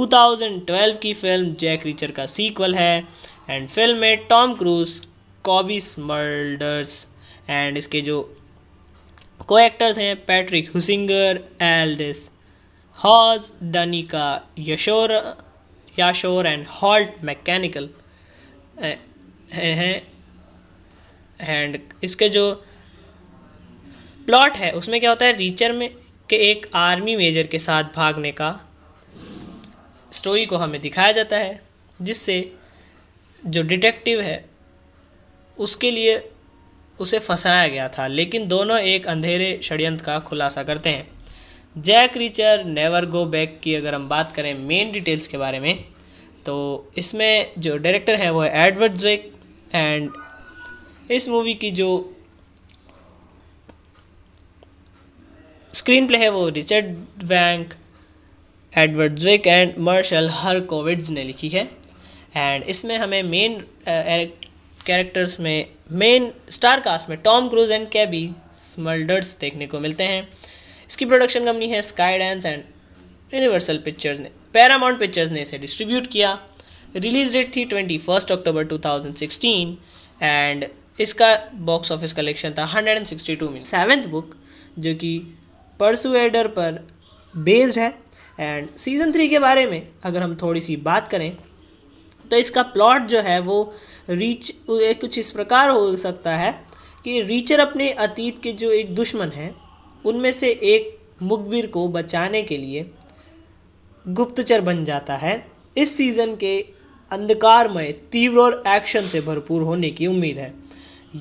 2012 की फिल्म जैक रीचर का सीक्वल है एंड फिल्म में टॉम क्रूज कॉबी स्मर्डर्स एंड इसके जो को एक्टर्स हैं Patrick हुसिंगर Aldous हॉज डनिका यशोर याशोर and halt mechanical हैं एंड इसके जो प्लॉट है उसमें क्या होता है रीचर में के एक आर्मी मेजर के साथ भागने का स्टोरी को हमें दिखाया जाता है जिससे जो डिटेक्टिव है उसके लिए उसे फंसाया गया था लेकिन दोनों एक अंधेरे षडयंत्र का खुलासा करते हैं Jack Reacher Never Go Back की अगर हम बात करें मेन डिटेल्स के बारे में तो इसमें जो डायरेक्टर हैं वो है एडवर्ड जेक एंड इस मूवी की जो स्क्रीन प्ले है वो Richard Wenk Edward Jake and Marshall Herskovitz ने लिखी है एंड इसमें हमें मेन कैरेक्टर्स में मेन स्टार कास्ट में Tom Cruise and Cobie Smulders देखने को मिलते हैं इसकी प्रोडक्शन कंपनी है Skydance and Universal Pictures ने पैरामाउंट पिक्चर्स ने इसे डिस्ट्रीब्यूट किया रिलीज डेट थी twenty first October two thousand sixteen and इसका बॉक्स ऑफिस कलेक्शन था hundred and sixty two million seventh book जो कि परसुएडर पर बेस्ड है एंड सीज़न थ्री के बारे में अगर हम थोड़ी सी बात करें तो इसका प्लॉट जो है वो रीच कुछ इस प्रकार हो सकता है कि रीचर अपने अतीत के जो एक दुश्मन हैं उनमें से एक मुखबिर को बचाने के लिए गुप्तचर बन जाता है इस सीज़न के अंधकारमय तीव्र और एक्शन से भरपूर होने की उम्मीद है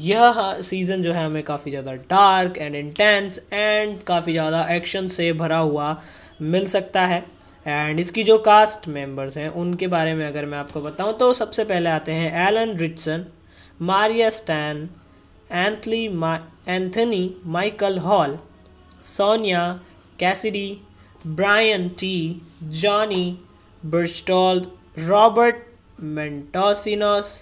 यह सीज़न जो है हमें काफ़ी ज़्यादा डार्क एंड इंटेंस एंड काफ़ी ज़्यादा एक्शन से भरा हुआ मिल सकता है एंड इसकी जो कास्ट मेंबर्स हैं उनके बारे में अगर मैं आपको बताऊं तो सबसे पहले आते हैं Alan Ritchson Maria Sten एंथली Anthony Michael Hall Sonya Cassidy Brian Tee Johnny Bristol Robert Montesinos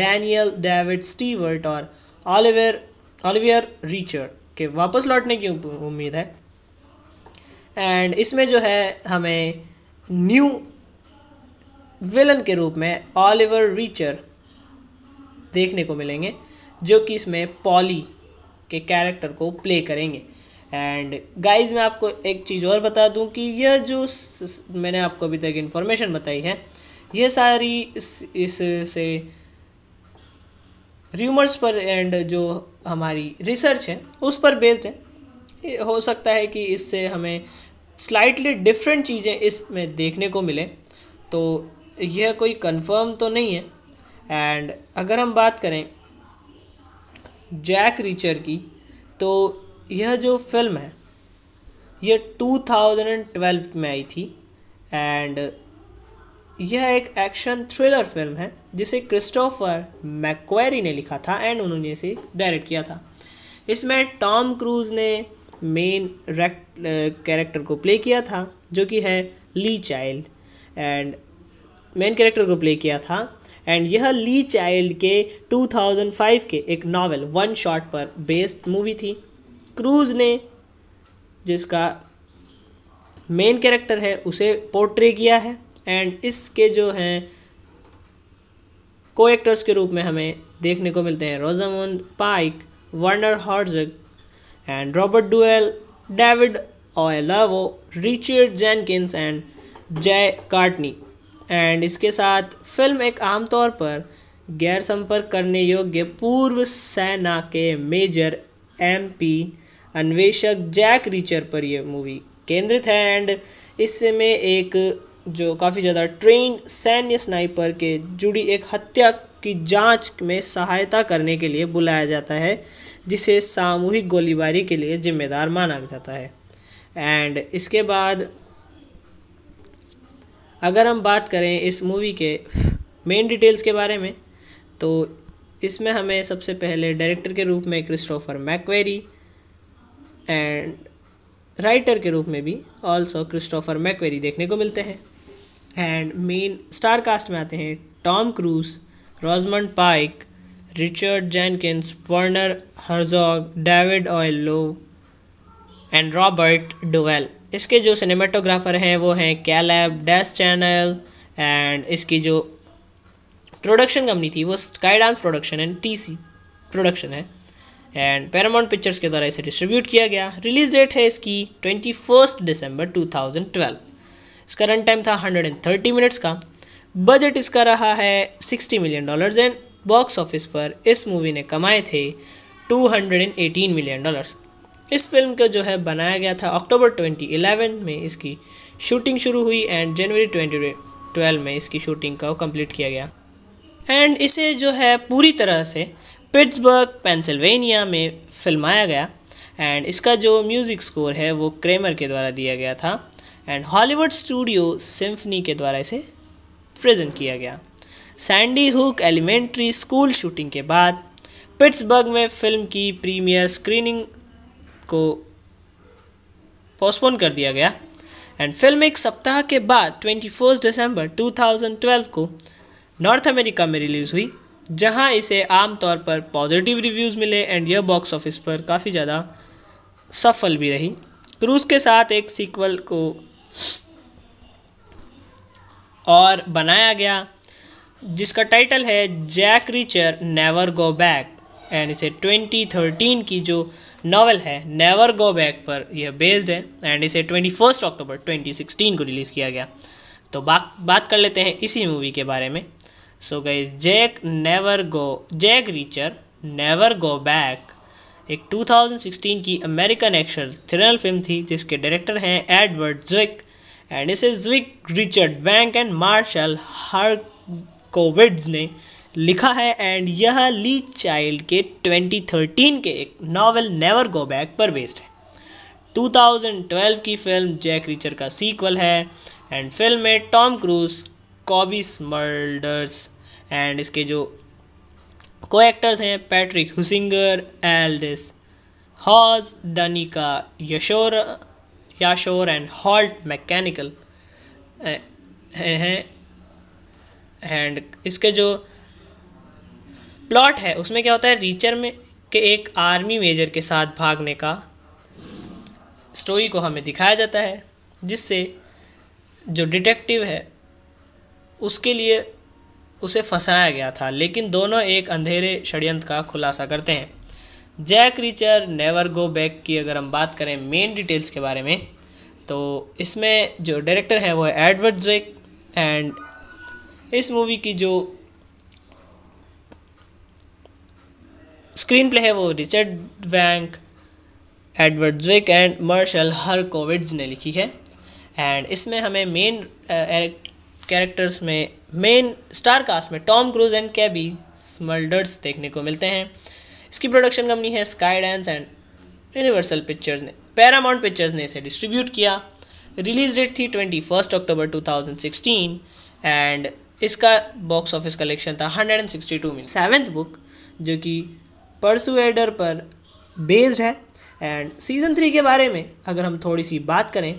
Daniel David Stewart और ऑलिवर ओलिवियर रिचर्ड के वापस लौटने की उम्मीद है एंड इसमें जो है हमें न्यू विलन के रूप में ऑलिवर रीचर देखने को मिलेंगे जो कि इसमें पॉली के कैरेक्टर को प्ले करेंगे एंड गाइस मैं आपको एक चीज़ और बता दूं कि यह जो मैंने आपको अभी तक इन्फॉर्मेशन बताई है ये सारी इस, इस से र्यूमर्स पर एंड जो हमारी रिसर्च है उस पर बेस्ड है हो सकता है कि इससे हमें स्लाइटली डिफरेंट चीज़ें इसमें देखने को मिले तो यह कोई कंफर्म तो नहीं है एंड अगर हम बात करें जैक रीचर की तो यह जो फिल्म है यह 2012 में आई थी एंड यह एक एक्शन थ्रिलर फिल्म है जिसे क्रिस्टोफर मैक्वेरी ने लिखा था एंड उन्होंने इसे डायरेक्ट किया था इसमें टॉम क्रूज ने मेन कैरेक्टर uh, को प्ले किया था जो कि है Lee Child and main character को प्ले किया था एंड यह ली चाइल्ड के 2005 के एक नावल वन शॉट पर बेस्ड मूवी थी क्रूज ने जिसका मेन कैरेक्टर है उसे पोर्ट्रे किया है एंड इसके जो हैं को एक्टर्स के रूप में हमें देखने को मिलते हैं Rosamund Pike Werner Herzog and Robert Duell, David Oelavo, Richard Jenkins and Jai Courtney and इसके साथ फिल्म एक आमतौर पर गैर संपर्क करने योग्य पूर्व सेना के मेजर एमपी अन्वेषक जैक रिचर पर यह मूवी केंद्रित है एंड इसमें एक जो काफ़ी ज़्यादा ट्रेन सैन्य स्नाइपर के जुड़ी एक हत्या की जांच में सहायता करने के लिए बुलाया जाता है जिसे सामूहिक गोलीबारी के लिए जिम्मेदार माना जाता है एंड इसके बाद अगर हम बात करें इस मूवी के मेन डिटेल्स के बारे में तो इसमें हमें सबसे पहले डायरेक्टर के रूप में क्रिस्टोफर मैकवेरी एंड राइटर के रूप में भी ऑल्सो क्रिस्टोफर मैकवेरी देखने को मिलते हैं एंड मेन स्टार कास्ट में आते हैं Tom Cruise Rosamund Pike Richard Jenkins, Werner Herzog David Oyelowo and Robert Duvall इसके जो सिनेमाटोग्राफर हैं वो हैं कैलैब डैस चैनल एंड इसकी जो प्रोडक्शन कंपनी थी वो Skydance production and T C production है एंड पैरामाउंट पिक्चर्स के द्वारा इसे डिस्ट्रीब्यूट किया गया रिलीज डेट है इसकी twenty first December two thousand twelve इसका रन टाइम था हंड्रेड एंड थर्टी मिनट्स का बजट इसका रहा है sixty million dollars and box office पर इस मूवी ने कमाए थे 218 मिलियन डॉलर्स इस फिल्म का जो है बनाया गया था अक्टूबर 2011 में इसकी शूटिंग शुरू हुई एंड जनवरी 2012 में इसकी शूटिंग का कंप्लीट किया गया एंड इसे जो है पूरी तरह से पिट्सबर्ग पेंसिल्वेनिया में फिल्माया गया एंड इसका जो म्यूज़िक स्कोर है वो क्रेमर के द्वारा दिया गया था एंड हॉलीवुड स्टूडियो सिम्फनी के द्वारा इसे प्रेजेंट किया गया Sandy Hook elementary school shooting के बाद पिट्सबर्ग में फिल्म की प्रीमियर स्क्रीनिंग को पोस्टपोन कर दिया गया एंड फिल्म एक सप्ताह के बाद 24 दिसंबर 2012 को नॉर्थ अमेरिका में रिलीज़ हुई जहां इसे आमतौर पर पॉजिटिव रिव्यूज़ मिले एंड यह बॉक्स ऑफिस पर काफ़ी ज़्यादा सफल भी रही क्रूज के साथ एक सीक्वल को और बनाया गया जिसका टाइटल है Jack Reacher Never Go Back and इसे 2013 की जो नावल है नेवर गो बैक पर यह बेस्ड है एंड इसे ट्वेंटी अक्टूबर 2016 को रिलीज़ किया गया तो बात बात कर लेते हैं इसी मूवी के बारे में सो गए Jack Never Go Jack Reacher Never Go Back एक 2016 की अमेरिकन एक्शन थ्रिलर फिल्म थी जिसके डायरेक्टर हैं एडवर्ड ज्विक एंड इसे Zwick Richard bank and Marshall Herskovitz ने लिखा है एंड यह ली चाइल्ड के 2013 के एक नावल नेवर गो बैक पर बेस्ड है 2012 की फिल्म जैक रिचर का सीक्वल है एंड फिल्म में टॉम क्रूज कॉबी स्मर्डर्स एंड इसके जो को एक्टर्स हैं Patrick हुसिंगर Aldous हॉज डनिका यशोर याशोर and halt mechanical हैं एंड इसके जो प्लॉट है उसमें क्या होता है रीचर में के एक आर्मी मेजर के साथ भागने का स्टोरी को हमें दिखाया जाता है जिससे जो डिटेक्टिव है उसके लिए उसे फंसाया गया था लेकिन दोनों एक अंधेरे षडयंत्र का खुलासा करते हैं Jack Reacher Never Go Back की अगर हम बात करें मेन डिटेल्स के बारे में तो इसमें जो डायरेक्टर है वो है एडवर्ड जेक एंड इस मूवी की जो स्क्रीन प्ले है वो Richard bank Edward Jake and Marshall Herskovitz ने लिखी है एंड इसमें हमें मेन कैरेक्टर्स में मेन स्टार कास्ट में Tom Cruise and Cobie Smulders देखने को मिलते हैं इसकी प्रोडक्शन कंपनी है Skydance and Universal Pictures ने पैरामाउंट पिक्चर्स ने इसे डिस्ट्रीब्यूट किया रिलीज डेट थी twenty first October two thousand sixteen and इसका बॉक्स ऑफिस कलेक्शन था 162 मिलियन सेवेंथ बुक जो कि परसुएडर पर बेस्ड है एंड सीज़न थ्री के बारे में अगर हम थोड़ी सी बात करें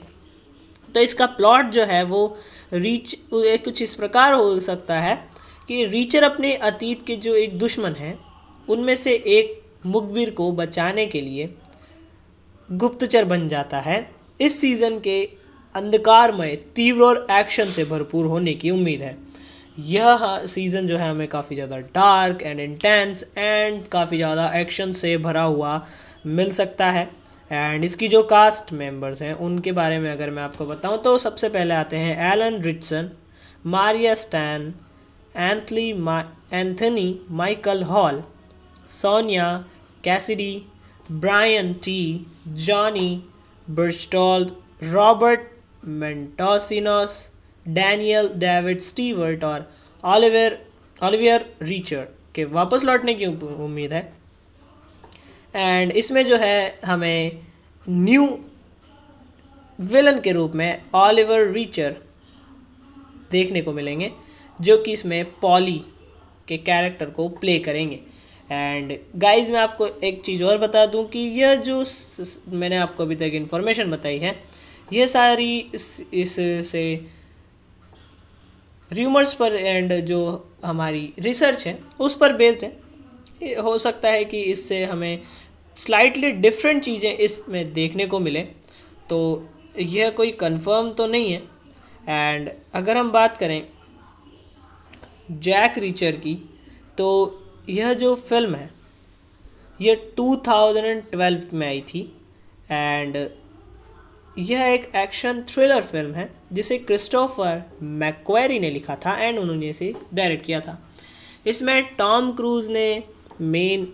तो इसका प्लॉट जो है वो रीच कुछ इस प्रकार हो सकता है कि रीचर अपने अतीत के जो एक दुश्मन हैं उनमें से एक मुखबिर को बचाने के लिए गुप्तचर बन जाता है इस सीज़न के अंधकारमय तीव्र और एक्शन से भरपूर होने की उम्मीद है यह सीज़न जो है हमें काफ़ी ज़्यादा डार्क एंड इंटेंस एंड काफ़ी ज़्यादा एक्शन से भरा हुआ मिल सकता है एंड इसकी जो कास्ट मेंबर्स हैं उनके बारे में अगर मैं आपको बताऊं तो सबसे पहले आते हैं Alan Ritchson Maria Sten एंथली Anthony Michael Hall Sonya Cassidy Brian Tee Johnny बर्स्टॉल Robert Montesinos Daniel David Stewart और ऑलिवियर ऑलिवियर रीचर के वापस लौटने की उम्मीद है एंड इसमें जो है हमें न्यू विलन के रूप में ऑलिवर रीचर देखने को मिलेंगे जो कि इसमें पॉली के कैरेक्टर को प्ले करेंगे एंड गाइस मैं आपको एक चीज़ और बता दूं कि यह जो मैंने आपको अभी तक इन्फॉर्मेशन बताई है ये सारी इस इससे र्यूमर्स पर एंड जो हमारी रिसर्च है उस पर बेस्ड है हो सकता है कि इससे हमें स्लाइटली डिफरेंट चीज़ें इसमें देखने को मिलें तो यह कोई कंफर्म तो नहीं है एंड अगर हम बात करें जैक रीचर की तो यह जो फिल्म है यह 2012 में आई थी एंड यह एक एक्शन थ्रिलर फिल्म है जिसे क्रिस्टोफर मैक्वेरी ने लिखा था एंड उन्होंने इसे डायरेक्ट किया था इसमें टॉम क्रूज ने मेन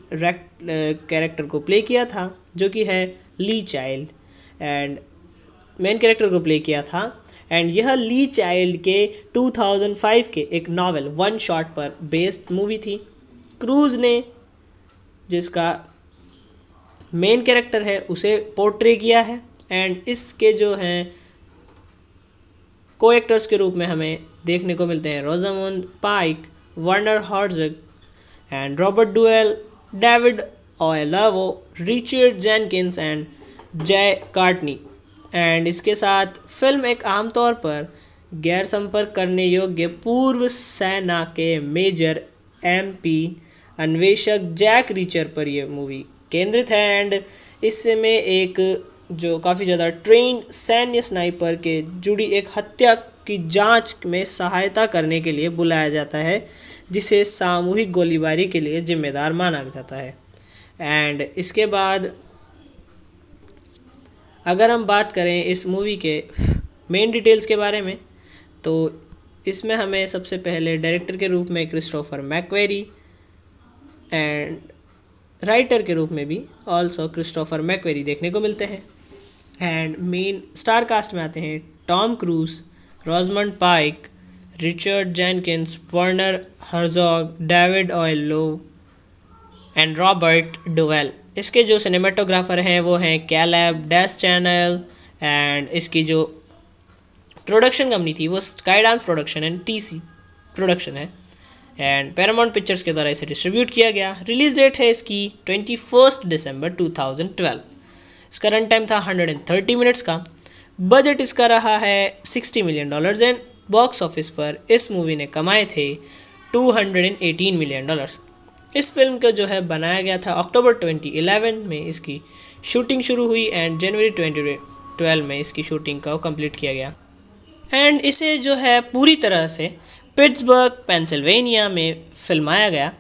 कैरेक्टर uh, को प्ले किया था जो कि है Lee Child and main character को प्ले किया था एंड यह ली चाइल्ड के 2005 के एक नावल वन शॉट पर बेस्ड मूवी थी क्रूज ने जिसका मेन कैरेक्टर है उसे पोर्ट्रे किया है एंड इसके जो हैं को एक्टर्स के रूप में हमें देखने को मिलते हैं Rosamund Pike Werner Herzog and Robert Duvall David Oyelowo Richard Jenkins and Jai Courtney and इसके साथ फिल्म एक आमतौर पर गैर संपर्क करने योग्य पूर्व सेना के मेजर एमपी अन्वेषक जैक रीचर पर यह मूवी केंद्रित है एंड इसमें एक जो काफ़ी ज़्यादा ट्रेन सैन्य स्नाइपर के जुड़ी एक हत्या की जांच में सहायता करने के लिए बुलाया जाता है जिसे सामूहिक गोलीबारी के लिए जिम्मेदार माना जाता है एंड इसके बाद अगर हम बात करें इस मूवी के मेन डिटेल्स के बारे में तो इसमें हमें सबसे पहले डायरेक्टर के रूप में क्रिस्टोफर मैकवेरी एंड राइटर के रूप में भी ऑल्सो क्रिस्टोफर मैकवेरी देखने को मिलते हैं एंड मेन स्टार कास्ट में आते हैं Tom Cruise Rosamund Pike Richard Jenkins Werner Herzog David Oyelowo and Robert Duvall इसके जो सिनेमाटोग्राफर हैं वो हैं कैलैब डैस चैनल एंड इसकी जो प्रोडक्शन कंपनी थी वो Skydance production and T C production है एंड पैरामाउंट पिक्चर्स के द्वारा इसे डिस्ट्रीब्यूट किया गया रिलीज डेट है इसकी twenty first December two thousand twelve इसका रन टाइम था हंड्रेड एंड थर्टी मिनट्स का बजट इसका रहा है sixty million dollars and box office पर इस मूवी ने कमाए थे two hundred and eighteen million dollars इस फिल्म का जो है बनाया गया था अक्टूबर ट्वेंटी इलेवन में इसकी शूटिंग शुरू हुई एंड जनवरी ट्वेंटी ट्वेल्व में इसकी शूटिंग का कंप्लीट किया गया एंड इसे जो है पूरी तरह से पिट्सबर्ग पेंसिल्वेनिया में फिल्माया गया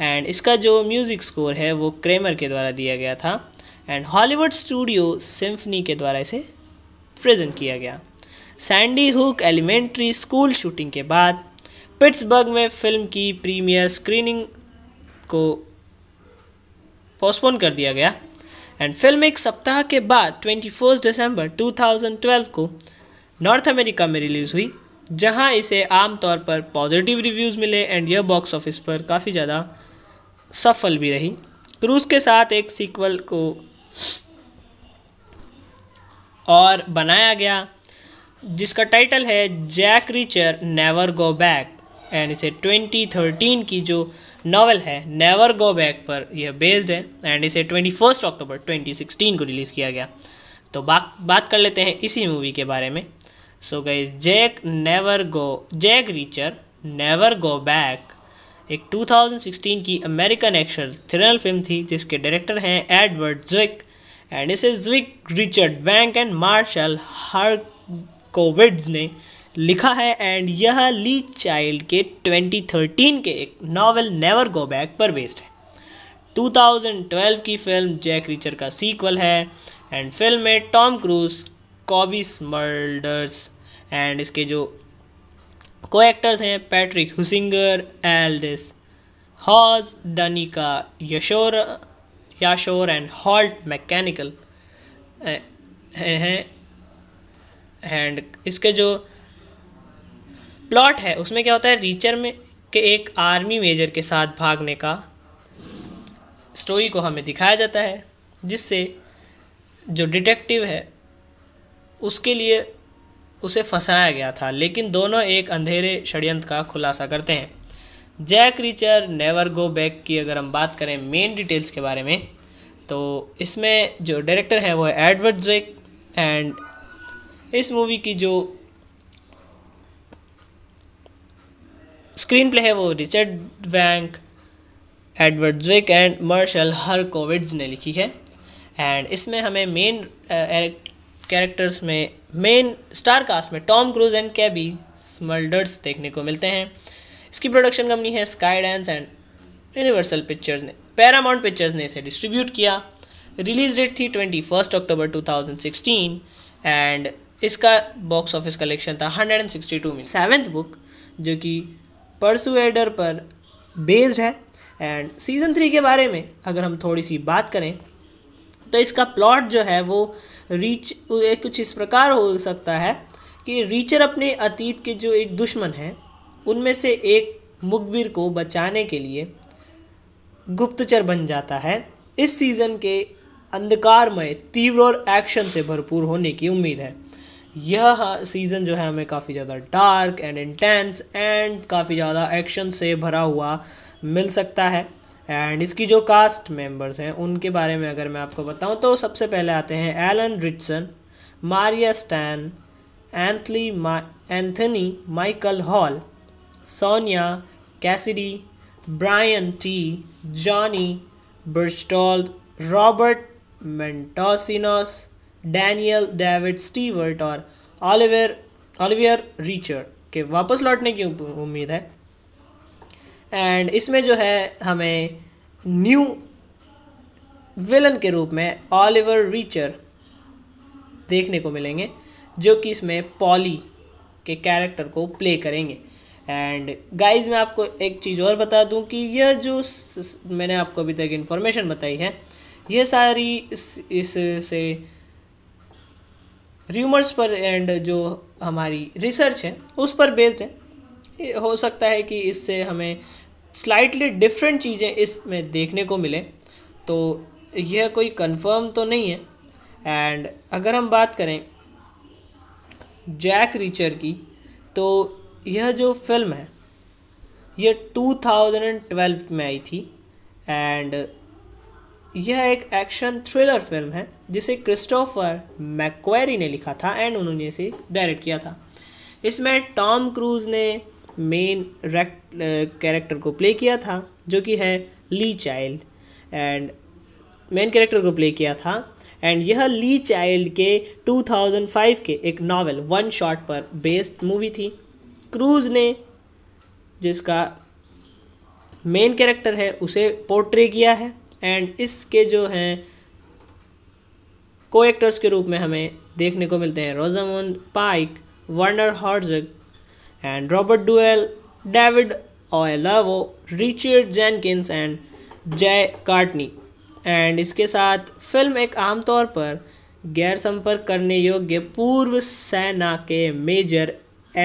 एंड इसका जो म्यूज़िक स्कोर है वो क्रेमर के द्वारा दिया गया था एंड हॉलीवुड स्टूडियो सिम्फनी के द्वारा इसे प्रेजेंट किया गया Sandy Hook elementary school shooting के बाद पिट्सबर्ग में फिल्म की प्रीमियर स्क्रीनिंग को पोस्टपोन कर दिया गया एंड फिल्म एक सप्ताह के बाद 24 दिसंबर 2012 को नॉर्थ अमेरिका में रिलीज़ हुई जहां इसे आमतौर पर पॉजिटिव रिव्यूज़ मिले एंड यह बॉक्स ऑफिस पर काफ़ी ज़्यादा सफल भी रही क्रूज़ के साथ एक सीक्वल को और बनाया गया जिसका टाइटल है Jack Reacher Never Go Back and इसे 2013 की जो नावल है नेवर गो बैक पर यह बेस्ड है एंड इसे 21 अक्टूबर 2016 को रिलीज़ किया गया तो बात बात कर लेते हैं इसी मूवी के बारे में सो गई Jack Never Go Jack Reacher Never Go Back एक 2016 की अमेरिकन एक्शन थ्रिलर फिल्म थी जिसके डायरेक्टर हैं एडवर्ड ज्विक एंड इसे Zwick Richard bank and Marshall Herskovitz ने लिखा है एंड यह ली चाइल्ड के 2013 के एक नावल नेवर गो बैक पर बेस्ड है 2012 की फिल्म जैक रिचर का सीक्वल है एंड फिल्म में टॉम क्रूज कॉबी स्मर्डर्स एंड इसके जो को एक्टर्स हैं Patrick हुसिंगर Aldous हॉज डनिका यशोर याशोर and halt mechanical हैं एंड इसके जो प्लॉट है उसमें क्या होता है रीचर में के एक आर्मी मेजर के साथ भागने का स्टोरी को हमें दिखाया जाता है जिससे जो डिटेक्टिव है उसके लिए उसे फंसाया गया था लेकिन दोनों एक अंधेरे षडयंत्र का खुलासा करते हैं Jack Reacher Never Go Back की अगर हम बात करें मेन डिटेल्स के बारे में तो इसमें जो डायरेक्टर हैं वो है एडवर्ड जेक एंड इस मूवी की जो स्क्रीन प्ले है वो Richard Wenk Edward Jake and Marshall Herskovitz ने लिखी है एंड इसमें हमें मेन कैरेक्टर्स में मेन स्टार कास्ट में Tom Cruise and Cobie Smulders देखने को मिलते हैं इसकी प्रोडक्शन कंपनी है Skydance and Universal Pictures ने पैरामाउंट पिक्चर्स ने इसे डिस्ट्रीब्यूट किया रिलीज डेट थी twenty first October two thousand sixteen and इसका बॉक्स ऑफिस कलेक्शन था हंड्रेड एंड सिक्सटी टू में सेवेंथ बुक जो कि परसुएडर पर बेस्ड है एंड सीज़न थ्री के बारे में अगर हम थोड़ी सी बात करें तो इसका प्लॉट जो है वो रीच कुछ इस प्रकार हो सकता है कि रीचर अपने अतीत के जो एक दुश्मन हैं उनमें से एक मुखबिर को बचाने के लिए गुप्तचर बन जाता है इस सीज़न के अंधकारमय तीव्र और एक्शन से भरपूर होने की उम्मीद है यह सीज़न जो है हमें काफ़ी ज़्यादा डार्क एंड इंटेंस एंड काफ़ी ज़्यादा एक्शन से भरा हुआ मिल सकता है एंड इसकी जो कास्ट मेंबर्स हैं उनके बारे में अगर मैं आपको बताऊं तो सबसे पहले आते हैं Alan Ritchson Maria Sten एंथली Anthony Michael Hall Sonya Cassidy Brian Tee Johnny Bristol Robert Montesinos Daniel David Stewart और ऑलिवर ओलिवियर रिचर्ड के वापस लौटने की उम्मीद है एंड इसमें जो है हमें न्यू विलन के रूप में ऑलिवर रीचर देखने को मिलेंगे जो कि इसमें पॉली के कैरेक्टर को प्ले करेंगे एंड गाइस मैं आपको एक चीज़ और बता दूं कि यह जो मैंने आपको अभी तक इन्फॉर्मेशन बताई है यह सारी इस, इस र्यूमर्स पर एंड जो हमारी रिसर्च है उस पर बेस्ड है हो सकता है कि इससे हमें स्लाइटली डिफरेंट चीज़ें इसमें देखने को मिले तो यह कोई कंफर्म तो नहीं है एंड अगर हम बात करें जैक रीचर की तो यह जो फिल्म है यह 2012 में आई थी एंड यह एक एक्शन थ्रिलर फिल्म है जिसे क्रिस्टोफर मैक्वेरी ने लिखा था एंड उन्होंने इसे डायरेक्ट किया था इसमें टॉम क्रूज ने मेन रेक्ट कैरेक्टर को प्ले किया था जो कि है Lee Child and main character को प्ले किया था एंड यह ली चाइल्ड के 2005 के एक नावल वन शॉट पर बेस्ड मूवी थी क्रूज ने जिसका मेन कैरेक्टर है उसे पोर्ट्रे किया है एंड इसके जो हैं को एक्टर्स के रूप में हमें देखने को मिलते हैं Rosamund Pike Werner Herzog and Robert Duvall David Oyelowo Richard Jenkins and Jai Courtney and इसके साथ फिल्म एक आमतौर पर गैर संपर्क करने योग्य पूर्व सेना के मेजर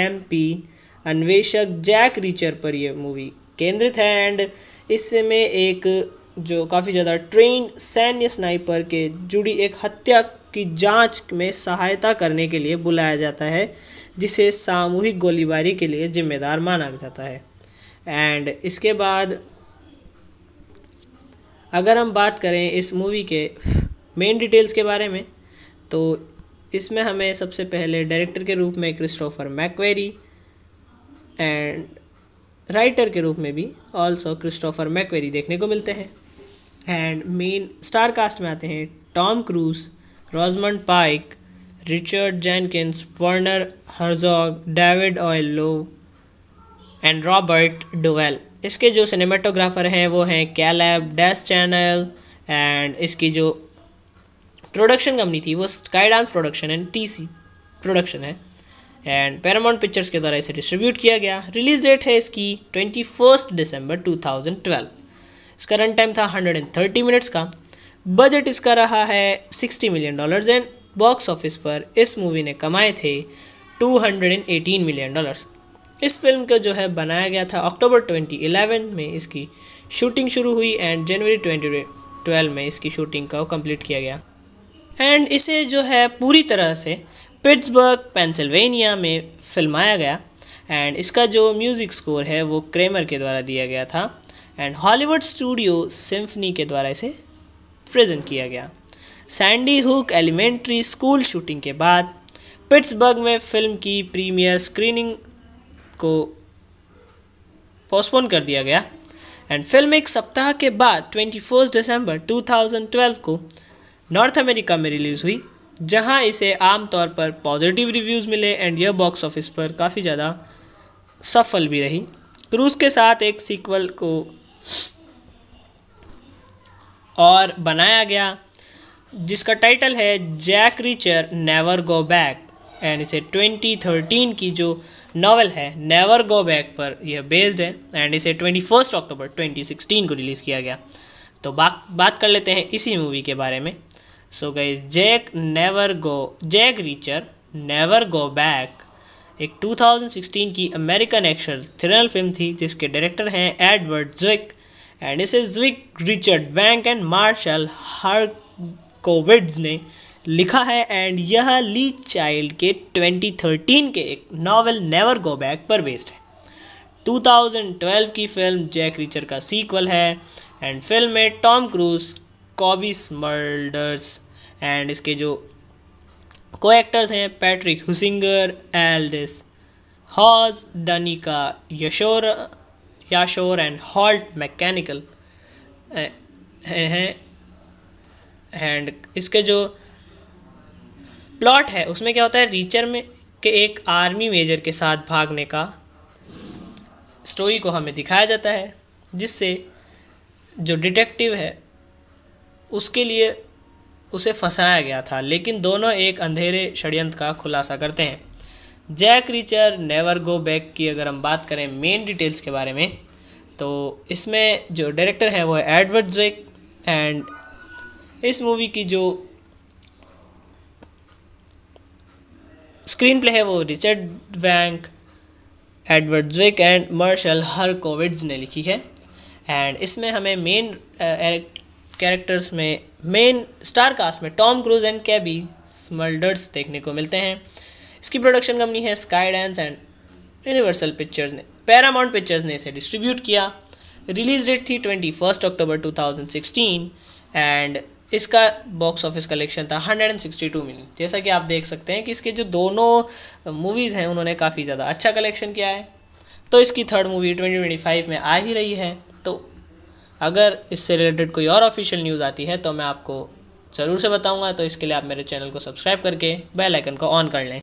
एमपी अन्वेषक जैक रिचर पर यह मूवी केंद्रित है एंड इसमें एक जो काफ़ी ज़्यादा ट्रेन सैन्य स्नाइपर के जुड़ी एक हत्या की जांच में सहायता करने के लिए बुलाया जाता है जिसे सामूहिक गोलीबारी के लिए जिम्मेदार माना जाता है एंड इसके बाद अगर हम बात करें इस मूवी के मेन डिटेल्स के बारे में तो इसमें हमें सबसे पहले डायरेक्टर के रूप में क्रिस्टोफर मैकवेरी एंड राइटर के रूप में भी ऑल्सो क्रिस्टोफर मैकवेरी देखने को मिलते हैं एंड मेन स्टार कास्ट में आते हैं Tom Cruise Rosamund Pike Richard Jenkins, Werner Herzog David Oyelowo and Robert Duvall इसके जो सिनेमाटोग्राफर हैं वो हैं कैलैब डैस चैनल एंड इसकी जो प्रोडक्शन कंपनी थी वो Skydance production and TC production है एंड पैरामाउंट पिक्चर्स के द्वारा इसे डिस्ट्रीब्यूट किया गया रिलीज डेट है इसकी twenty first December two thousand twelve इसका रन टाइम था हंड्रेड एंड थर्टी मिनट्स का बजट इसका रहा है sixty million dollars and box office पर इस मूवी ने कमाए थे 218 मिलियन डॉलर्स इस फिल्म का जो है बनाया गया था अक्टूबर 2011 में इसकी शूटिंग शुरू हुई एंड जनवरी 2012 में इसकी शूटिंग का कंप्लीट किया गया एंड इसे जो है पूरी तरह से पिट्सबर्ग पेंसिल्वेनिया में फिल्माया गया एंड इसका जो म्यूज़िक स्कोर है वो क्रेमर के द्वारा दिया गया था एंड हॉलीवुड स्टूडियो सिम्फनी के द्वारा इसे प्रेजेंट किया गया Sandy Hook elementary school shooting के बाद पिट्सबर्ग में फिल्म की प्रीमियर स्क्रीनिंग को पोस्टपोन कर दिया गया एंड फिल्म एक सप्ताह के बाद ट्वेंटी दिसंबर 2012 को नॉर्थ अमेरिका में रिलीज़ हुई जहां इसे आमतौर पर पॉजिटिव रिव्यूज़ मिले एंड यह बॉक्स ऑफिस पर काफ़ी ज़्यादा सफल भी रही क्रूज़ के साथ एक सीक्वल को और बनाया गया जिसका टाइटल है Jack Reacher Never Go Back and इसे 2013 की जो नावल है नेवर गो बैक पर यह बेस्ड है एंड इसे 21 अक्टूबर 2016 को रिलीज़ किया गया तो बात बात कर लेते हैं इसी मूवी के बारे में सो गए Jack Never Go Jack Reacher Never Go Back एक 2016 की अमेरिकन एक्शन थ्रिलर फिल्म थी जिसके डायरेक्टर हैं एडवर्ड ज्विक एंड इसे Zwick Richard bank and Marshall Herskovitz ने लिखा है एंड यह ली चाइल्ड के 2013 के एक नावल नेवर गो बैक पर बेस्ड है 2012 की फिल्म जैक रिचर का सीक्वल है एंड फिल्म में टॉम क्रूज कॉबी स्मर्डर्स एंड इसके जो को एक्टर्स हैं Patrick हुसिंगर Aldous हॉज डनिका यशोर याशोर and halt mechanical हैं एंड इसके जो प्लॉट है उसमें क्या होता है रीचर में के एक आर्मी मेजर के साथ भागने का स्टोरी को हमें दिखाया जाता है जिससे जो डिटेक्टिव है उसके लिए उसे फंसाया गया था लेकिन दोनों एक अंधेरे षडयंत्र का खुलासा करते हैं Jack Reacher Never Go Back की अगर हम बात करें मेन डिटेल्स के बारे में तो इसमें जो डायरेक्टर हैं वो है एडवर्ड जेक एंड इस मूवी की जो स्क्रीन प्ले है वो Richard Wenk Edward Zwick and Marshall Herskovitz ने लिखी है एंड इसमें हमें मेन कैरेक्टर्स uh, में मेन स्टार कास्ट में Tom Cruise and Cobie Smulders देखने को मिलते हैं इसकी प्रोडक्शन कंपनी है Skydance and Universal Pictures ने पैरामाउंट पिक्चर्स ने इसे डिस्ट्रीब्यूट किया रिलीज डेट थी twenty first October two thousand sixteen and इसका बॉक्स ऑफिस कलेक्शन था 162 मिलियन जैसा कि आप देख सकते हैं कि इसके जो दोनों मूवीज़ हैं उन्होंने काफ़ी ज़्यादा अच्छा कलेक्शन किया है तो इसकी थर्ड मूवी 2025 में आ ही रही है तो अगर इससे रिलेटेड कोई और ऑफिशियल न्यूज़ आती है तो मैं आपको ज़रूर से बताऊंगा तो इसके लिए आप मेरे चैनल को सब्सक्राइब करके बेलाइकन को ऑन कर लें